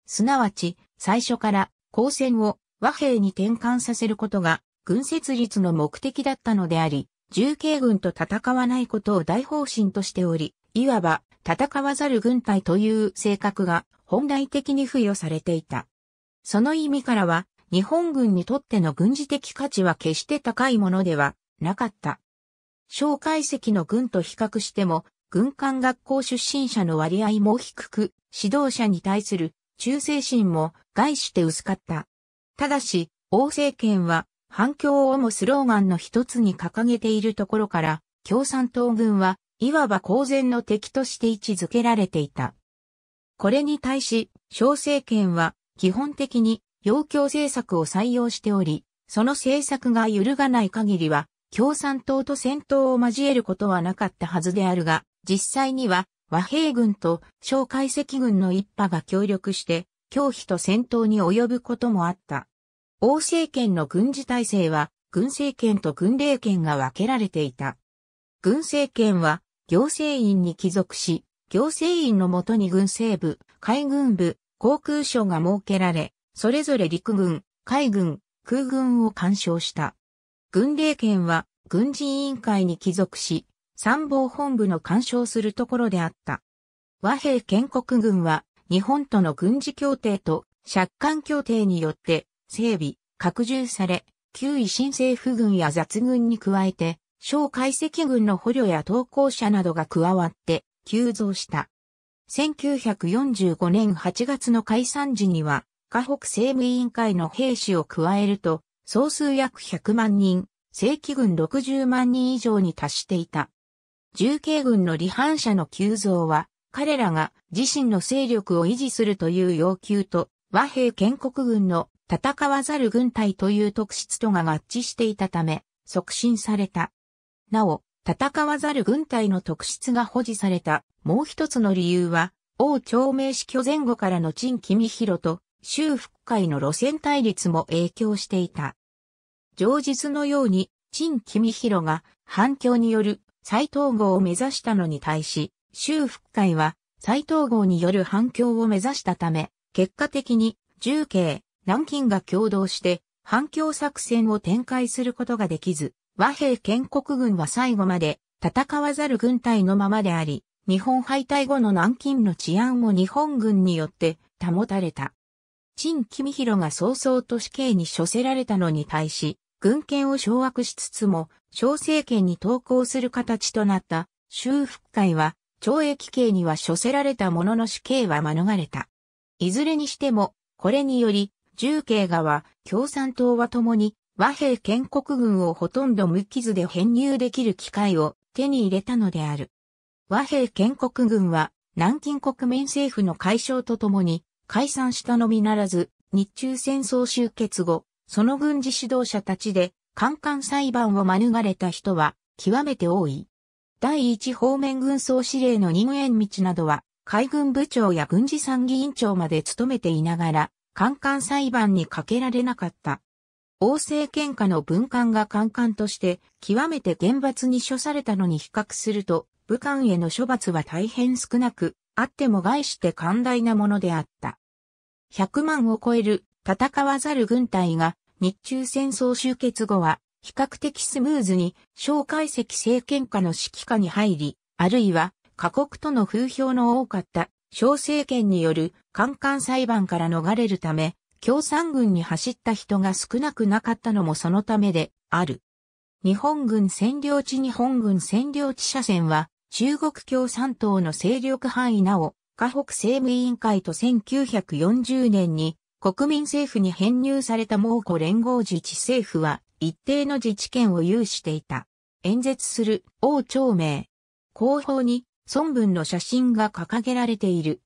すなわち、最初から交戦を和平に転換させることが軍設立の目的だったのであり、重慶軍と戦わないことを大方針としており、いわば戦わざる軍隊という性格が本来的に付与されていた。その意味からは、日本軍にとっての軍事的価値は決して高いものではなかった。蒋介石の軍と比較しても、軍艦学校出身者の割合も低く、指導者に対する忠誠心も害して薄かった。ただし、王政権は反共をもスローガンの一つに掲げているところから、共産党軍は、いわば公然の敵として位置づけられていた。これに対し、小政権は、基本的に、要求政策を採用しており、その政策が揺るがない限りは、共産党と戦闘を交えることはなかったはずであるが、実際には、和平軍と小解析軍の一派が協力して、拒否と戦闘に及ぶこともあった。王政権の軍事体制は、軍政権と軍令権が分けられていた。軍政権は、行政院に帰属し、行政院のもとに軍政部、海軍部、航空省が設けられ、それぞれ陸軍、海軍、空軍を干渉した。軍令権は、軍事委員会に帰属し、参謀本部の干渉するところであった。和平建国軍は、日本との軍事協定と借款協定によって整備、拡充され、旧維新政府軍や雑軍に加えて、小解析軍の捕虜や投降者などが加わって急増した。1945年8月の解散時には、河北政務委員会の兵士を加えると、総数約100万人、正規軍60万人以上に達していた。重慶軍の離反者の急増は、彼らが自身の勢力を維持するという要求と、和平建国軍の戦わざる軍隊という特質とが合致していたため、促進された。なお、戦わざる軍隊の特質が保持された、もう一つの理由は、王朝明死去前後からの陳君広と、州復会の路線対立も影響していた。上述のように、陳君広が反響による再統合を目指したのに対し、州復会は再統合による反響を目指したため、結果的に、重慶、南京が共同して反共作戦を展開することができず、和平建国軍は最後まで戦わざる軍隊のままであり、日本敗退後の南京の治安も日本軍によって保たれた。陳君広が早々と死刑に処せられたのに対し、軍権を掌握しつつも、小政権に投降する形となった修復会は、懲役刑には処せられたものの死刑は免れた。いずれにしても、これにより、重慶側、共産党は共に和平建国軍をほとんど無傷で編入できる機会を手に入れたのである。和平建国軍は南京国民政府の解消とともに解散したのみならず日中戦争終結後、その軍事指導者たちで官官裁判を免れた人は極めて多い。第一方面軍総司令の任縁道などは海軍部長や軍事参議院長まで務めていながら官官裁判にかけられなかった。王政喧嘩の文官が官官として極めて厳罰に処されたのに比較すると、武官への処罰は大変少なく、あっても害して寛大なものであった。100万を超える戦わざる軍隊が日中戦争終結後は比較的スムーズに蒋介石政権下の指揮下に入り、あるいは他国との風評の多かった小政権による官官裁判から逃れるため、共産軍に走った人が少なくなかったのもそのためである。日本軍占領地日本軍占領地車線は中国共産党の勢力範囲なお、河北政務委員会と1940年に国民政府に編入された蒙古連合自治政府は一定の自治権を有していた。演説する王朝明。後方に孫文の写真が掲げられている。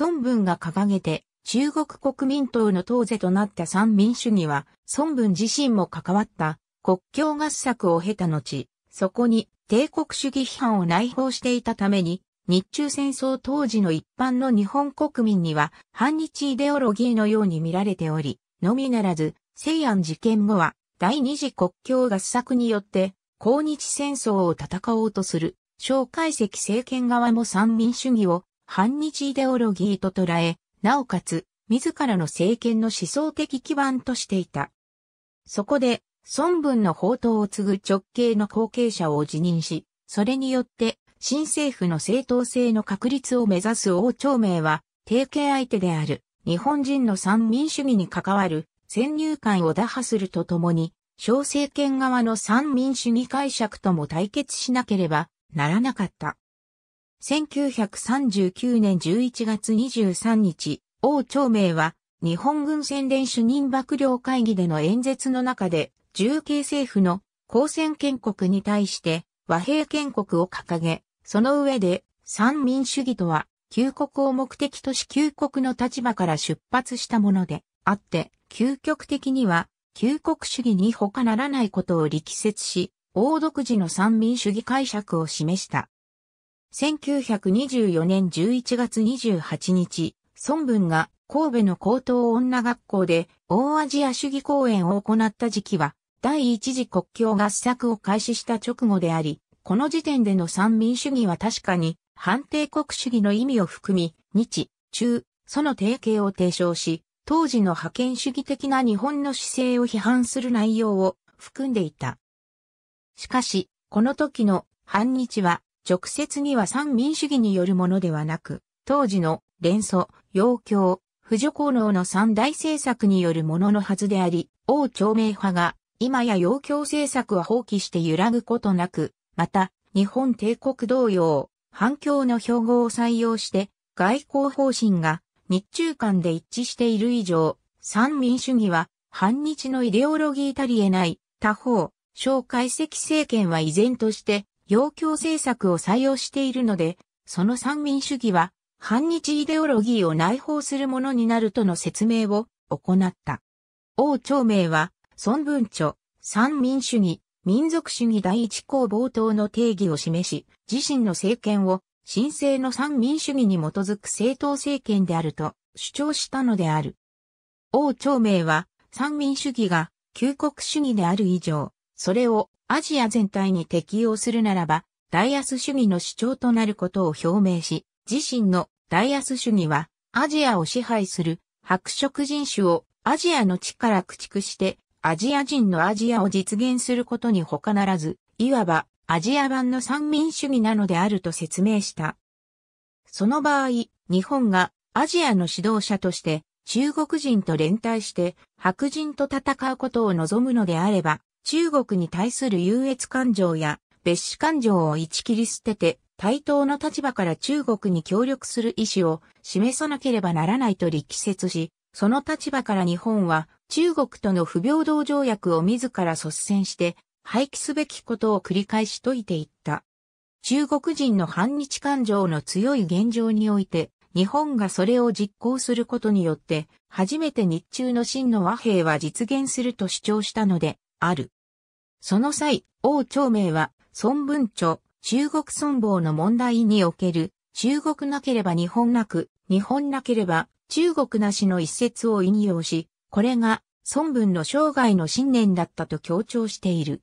孫文が掲げて中国国民党の党是となった三民主義は、孫文自身も関わった国境合作を経た後、そこに帝国主義批判を内包していたために、日中戦争当時の一般の日本国民には反日イデオロギーのように見られており、のみならず、西安事件後は第二次国境合作によって抗日戦争を戦おうとする蒋介石政権側も三民主義を反日イデオロギーと捉え、なおかつ、自らの政権の思想的基盤としていた。そこで、孫文の宝刀を継ぐ直系の後継者を辞任し、それによって、新政府の正当性の確立を目指す王朝明は、提携相手である、日本人の三民主義に関わる、先入観を打破するとともに、小政権側の三民主義解釈とも対決しなければならなかった。1939年11月23日、王朝明は日本軍宣伝主任幕僚会議での演説の中で、重慶政府の交戦建国に対して和平建国を掲げ、その上で三民主義とは、旧国を目的とし旧国の立場から出発したものであって、究極的には、旧国主義に他ならないことを力説し、王独自の三民主義解釈を示した。1924年11月28日、孫文が神戸の高等女学校で大アジア主義講演を行った時期は、第一次国境合作を開始した直後であり、この時点での三民主義は確かに反帝国主義の意味を含み、日、中、その提携を提唱し、当時の覇権主義的な日本の姿勢を批判する内容を含んでいた。しかし、この時の反日は直接には三民主義によるものではなく、当時の連祖、要教、扶助功能の三大政策によるもののはずであり、王朝明派が今や要教政策は放棄して揺らぐことなく、また、日本帝国同様、反共の標語を採用して、外交方針が日中間で一致している以上、三民主義は反日のイデオロギーたりえない、他方、蒋介石政権は依然として、要求政策を採用しているので、その三民主義は、反日イデオロギーを内包するものになるとの説明を行った。王朝明は、孫文著、三民主義、民族主義第一項冒頭の定義を示し、自身の政権を、新生の三民主義に基づく政党政権であると主張したのである。王朝明は、三民主義が、旧国主義である以上、それをアジア全体に適用するならば、ダイアス主義の主張となることを表明し、自身のダイアス主義は、アジアを支配する白色人種をアジアの地から駆逐して、アジア人のアジアを実現することに他ならず、いわばアジア版の三民主義なのであると説明した。その場合、日本がアジアの指導者として中国人と連帯して白人と戦うことを望むのであれば、中国に対する優越感情や別紙感情を打ち切り捨てて、対等の立場から中国に協力する意思を示さなければならないと力説し、その立場から日本は中国との不平等条約を自ら率先して廃棄すべきことを繰り返し解いていった。中国人の反日感情の強い現状において、日本がそれを実行することによって、初めて日中の真の和平は実現すると主張したので、ある。その際、王朝明は、孫文著、中国存亡の問題における、中国なければ日本なく、日本なければ中国なしの一節を引用し、これが孫文の生涯の信念だったと強調している。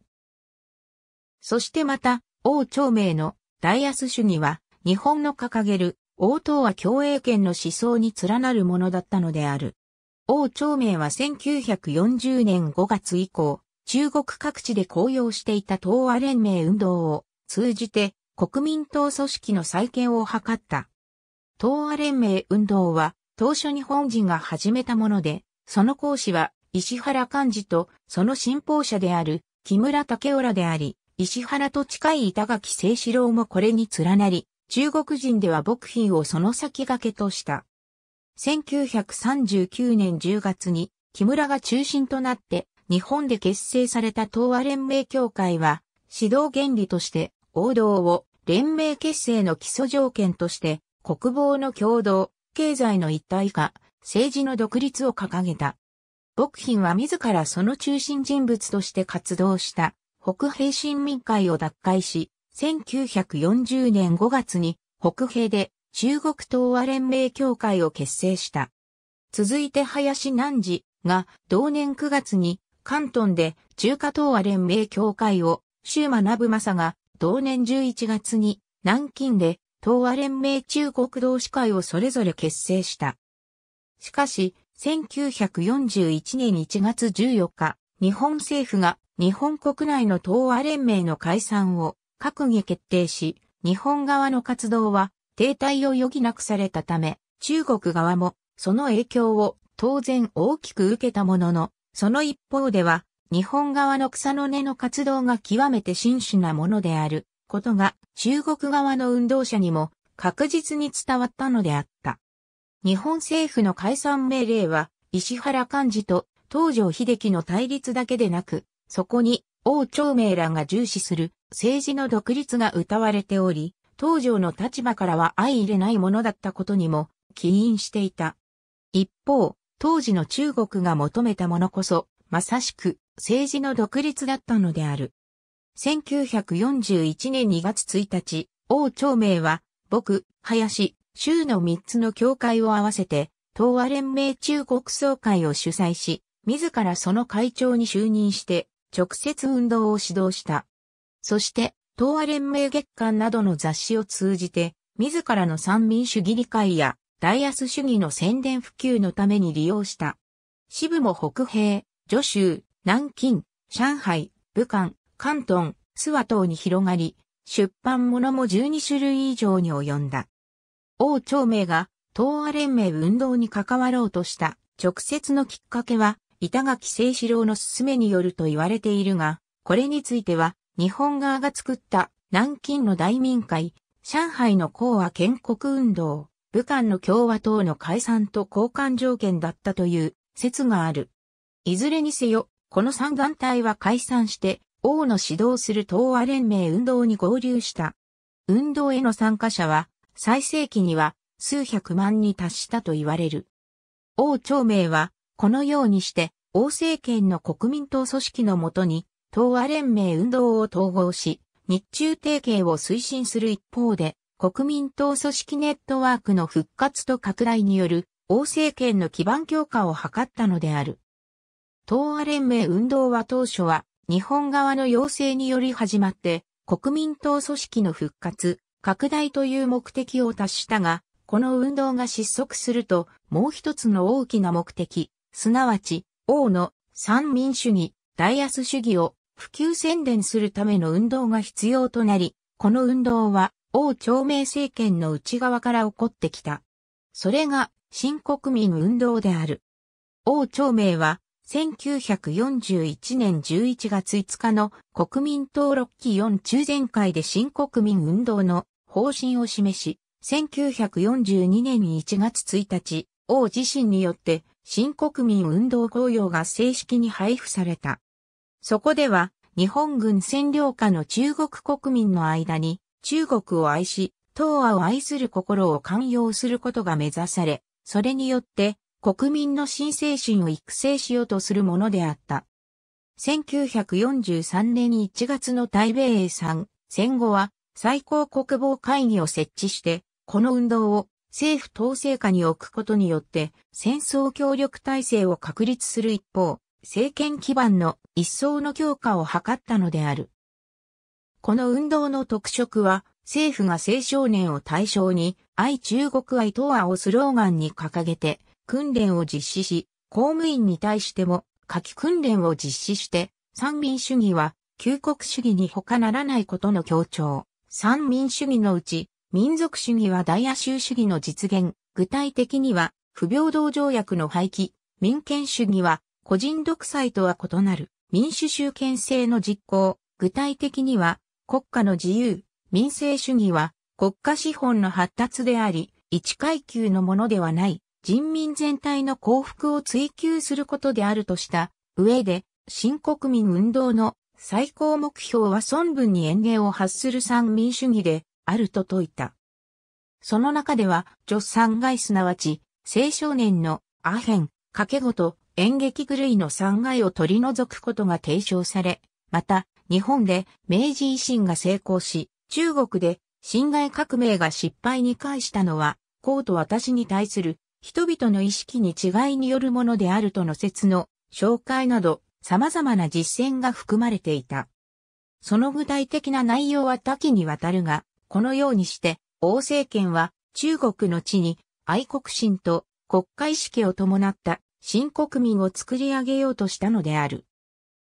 そしてまた、王朝明の大安主義は、日本の掲げる王党は共栄圏の思想に連なるものだったのである。王朝明は1940年5月以降、中国各地で高揚していた東亜連盟運動を通じて国民党組織の再建を図った。東亜連盟運動は当初日本人が始めたもので、その講師は石原幹事とその信奉者である木村武らであり、石原と近い板垣清志郎もこれに連なり、中国人では牧品をその先駆けとした。1939年10月に木村が中心となって日本で結成された東亜連盟協会は、指導原理として王道を連盟結成の基礎条件として、国防の共同、経済の一体化、政治の独立を掲げた。牧賓は自らその中心人物として活動した北平新民会を脱会し、1940年5月に北平で中国東亜連盟協会を結成した。続いて林南次が同年9月に関東で中華東亜連盟協会を、周学正が同年11月に南京で東亜連盟中国同士会をそれぞれ結成した。しかし、1941年1月14日、日本政府が日本国内の東亜連盟の解散を閣議決定し、日本側の活動は停滞を余儀なくされたため、中国側もその影響を当然大きく受けたものの、その一方では、日本側の草の根の活動が極めて真摯なものであることが中国側の運動者にも確実に伝わったのであった。日本政府の解散命令は石原幹事と東条秀樹の対立だけでなく、そこに王朝名らが重視する政治の独立が謳われており、東条の立場からは相入れないものだったことにも起因していた。一方、当時の中国が求めたものこそ、まさしく政治の独立だったのである。1941年2月1日、王朝明は、僕、林、州の3つの教会を合わせて、東亜連盟中国総会を主催し、自らその会長に就任して、直接運動を指導した。そして、東亜連盟月間などの雑誌を通じて、自らの三民主義理解やダイアス主義の宣伝普及のために利用した。支部も北平、徐州、南京、上海、武漢、関東、諏訪等に広がり、出版物も12種類以上に及んだ。王朝明が東亜連盟運動に関わろうとした直接のきっかけは、板垣清志郎の勧めによると言われているが、これについては、日本側が作った南京の大民会、上海の講和建国運動、武漢の共和党の解散と交換条件だったという説がある。いずれにせよ、この三団体は解散して、王の指導する東和連盟運動に合流した。運動への参加者は、最盛期には数百万に達したと言われる。王長明は、このようにして、王政権の国民党組織のもとに、東亜連盟運動を統合し、日中提携を推進する一方で、国民党組織ネットワークの復活と拡大による王政権の基盤強化を図ったのである。東亜連盟運動は当初は日本側の要請により始まって国民党組織の復活、拡大という目的を達したが、この運動が失速するともう一つの大きな目的、すなわち王の三民主義、大安主義を普及宣伝するための運動が必要となり、この運動は王朝明政権の内側から起こってきた。それが新国民運動である。王朝明は1941年11月5日の国民登録期4中全会で新国民運動の方針を示し、1942年1月1日、王自身によって新国民運動公用が正式に配布された。そこでは、日本軍占領下の中国国民の間に、中国を愛し、東亜を愛する心を寛容することが目指され、それによって国民の新精神を育成しようとするものであった。1943年1月の台米英産、戦後は最高国防会議を設置して、この運動を政府統制下に置くことによって戦争協力体制を確立する一方、政権基盤の一層の強化を図ったのである。この運動の特色は、政府が青少年を対象に、愛中国愛東亜をスローガンに掲げて、訓練を実施し、公務員に対しても、夏季訓練を実施して、三民主義は、旧国主義に他ならないことの強調。三民主義のうち、民族主義は大亜州主義の実現。具体的には、不平等条約の廃棄。民権主義は、個人独裁とは異なる、民主集権制の実行。具体的には、国家の自由、民生主義は国家資本の発達であり、一階級のものではない人民全体の幸福を追求することであるとした上で、新国民運動の最高目標は孫文に演芸を発する三民主義であると説いた。その中では、女三害すなわち、青少年のアヘン、掛けごと演劇狂いの三害を取り除くことが提唱され、また、日本で明治維新が成功し、中国で辛亥革命が失敗に返したのは、公と私に対する人々の意識に違いによるものであるとの説の紹介など様々な実践が含まれていた。その具体的な内容は多岐にわたるが、このようにして王政権は中国の地に愛国心と国家意識を伴った新国民を作り上げようとしたのである。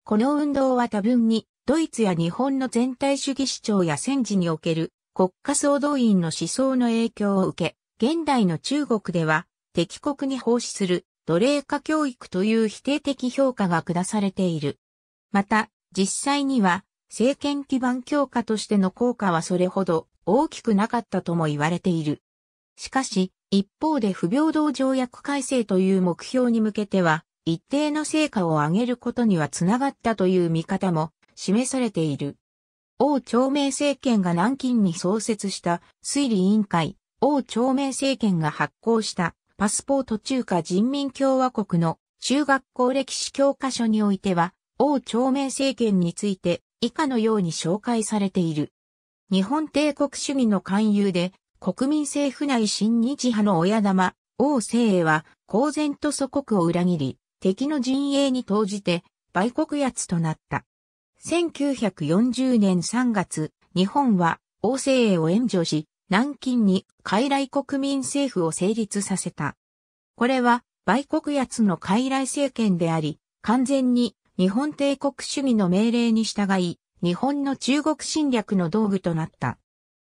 この運動は多分にドイツや日本の全体主義主張や戦時における国家総動員の思想の影響を受け、現代の中国では敵国に奉仕する奴隷化教育という否定的評価が下されている。また、実際には政権基盤強化としての効果はそれほど大きくなかったとも言われている。しかし、一方で不平等条約改正という目標に向けては、一定の成果を上げることにはつながったという見方も示されている。王朝明政権が南京に創設した推理委員会、王朝明政権が発行したパスポート中華人民共和国の中学校歴史教科書においては、王朝明政権について以下のように紹介されている。日本帝国主義の勧誘で国民政府内新日派の親玉、王政英は公然と祖国を裏切り、敵の陣営に投じて売国奴となった。1940年3月、日本は王政へを援助し、南京に傀儡国民政府を成立させた。これは、売国奴の傀儡政権であり、完全に日本帝国主義の命令に従い、日本の中国侵略の道具となった。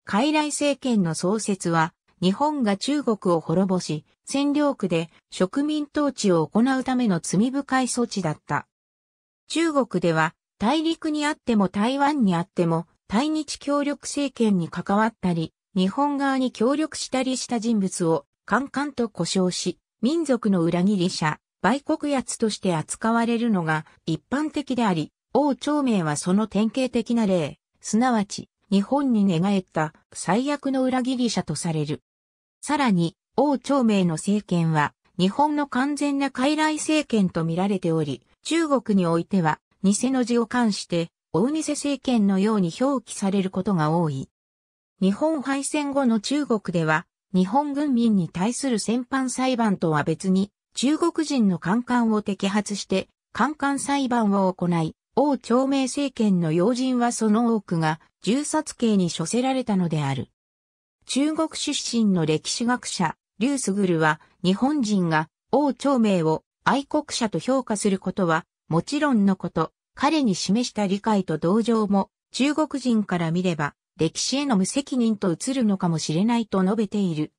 傀儡政権の創設は、日本が中国を滅ぼし、占領区で植民統治を行うための罪深い措置だった。中国では大陸にあっても台湾にあっても、対日協力政権に関わったり、日本側に協力したりした人物を、カンと呼称し、民族の裏切り者、売国奴として扱われるのが一般的であり、王朝明はその典型的な例、すなわち、日本に寝返った最悪の裏切り者とされる。さらに、王朝明の政権は、日本の完全な傀儡政権と見られており、中国においては、偽の字を冠して、大偽政権のように表記されることが多い。日本敗戦後の中国では、日本軍民に対する戦犯裁判とは別に、中国人の官官を摘発して、官官裁判を行い、王朝明政権の要人はその多くが、銃殺刑に処せられたのである。中国出身の歴史学者、リュスグルは、日本人が王朝明を愛国者と評価することは、もちろんのこと、彼に示した理解と同情も、中国人から見れば、歴史への無責任と映るのかもしれないと述べている。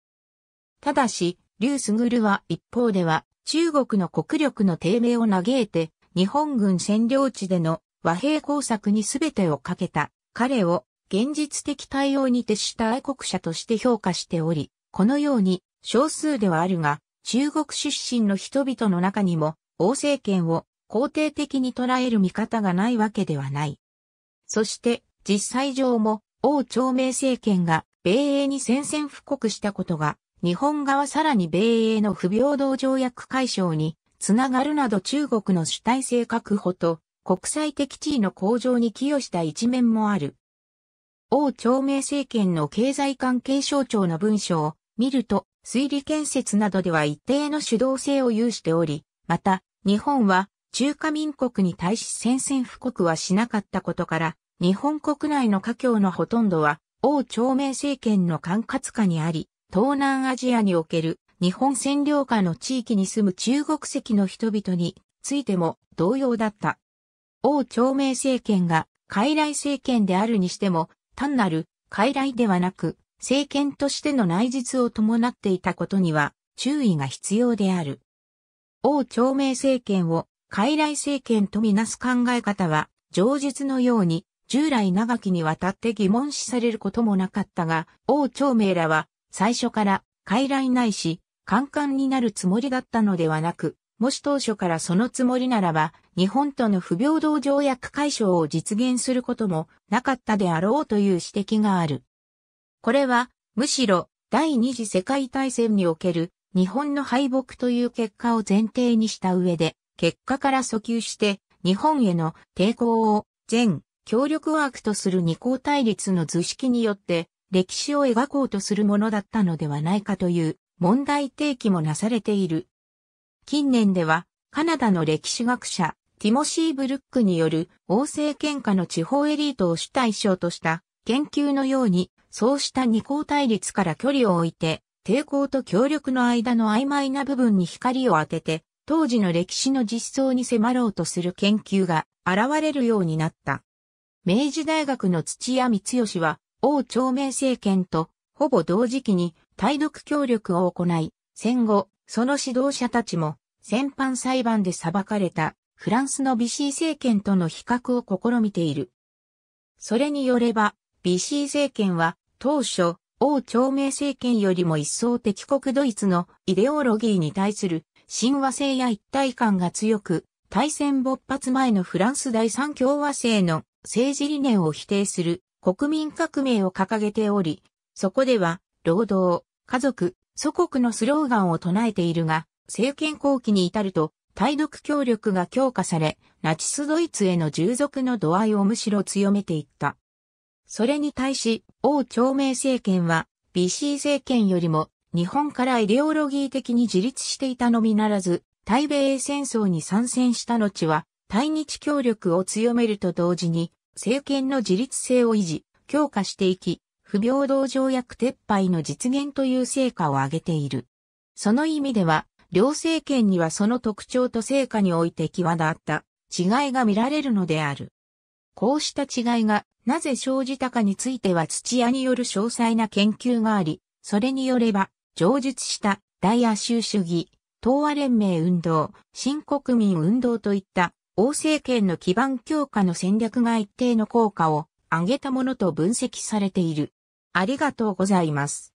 ただし、劉ルは一方では、中国の国力の低迷を嘆いて、日本軍占領地での和平工作に全てをかけた、彼を現実的対応に徹した愛国者として評価しており、このように少数ではあるが、中国出身の人々の中にも、王政権を肯定的に捉える見方がないわけではない。そして、実際上も、王朝明政権が米英に宣戦布告したことが、日本側さらに米英の不平等条約解消につながるなど中国の主体性確保と国際的地位の向上に寄与した一面もある。王朝明政権の経済関係省庁の文書を見ると推理建設などでは一定の主導性を有しており、また日本は中華民国に対し宣戦布告はしなかったことから、日本国内の華僑のほとんどは、王朝明政権の管轄下にあり、東南アジアにおける日本占領下の地域に住む中国籍の人々についても同様だった。王朝明政権が傀儡政権であるにしても、単なる傀儡ではなく、政権としての内実を伴っていたことには注意が必要である。王朝明政権を傀儡政権とみなす考え方は、上述のように、従来長きにわたって疑問視されることもなかったが、王朝名らは、最初から、傀儡ないし、カンカンになるつもりだったのではなく、もし当初からそのつもりならば、日本との不平等条約解消を実現することもなかったであろうという指摘がある。これは、むしろ、第二次世界大戦における日本の敗北という結果を前提にした上で、結果から訴求して日本への抵抗を全協力ワークとする二項対立の図式によって歴史を描こうとするものだったのではないかという問題提起もなされている。近年ではカナダの歴史学者ティモシー・ブルックによる王政喧嘩の地方エリートを主体象とした研究のようにそうした二項対立から距離を置いて抵抗と協力の間の曖昧な部分に光を当てて当時の歴史の実相に迫ろうとする研究が現れるようになった。明治大学の土屋光義は、王朝明政権とほぼ同時期に対独協力を行い、戦後、その指導者たちも、戦犯裁判で裁かれたフランスのビシー政権との比較を試みている。それによれば、ビシー政権は当初、王朝明政権よりも一層敵国ドイツのイデオロギーに対する親和性や一体感が強く、大戦勃発前のフランス第三共和制の政治理念を否定する国民革命を掲げており、そこでは、労働、家族、祖国のスローガンを唱えているが、政権後期に至ると、対独協力が強化され、ナチスドイツへの従属の度合いをむしろ強めていった。それに対し、王朝明政権は、BC 政権よりも日本からイデオロギー的に自立していたのみならず、対米戦争に参戦した後は、対日協力を強めると同時に、政権の自立性を維持、強化していき、不平等条約撤廃の実現という成果を上げている。その意味では、両政権にはその特徴と成果において際立った違いが見られるのである。こうした違いがなぜ生じたかについては土屋による詳細な研究があり、それによれば上述した大亜州主義、東亜連盟運動、新国民運動といった王政権の基盤強化の戦略が一定の効果を上げたものと分析されている。ありがとうございます。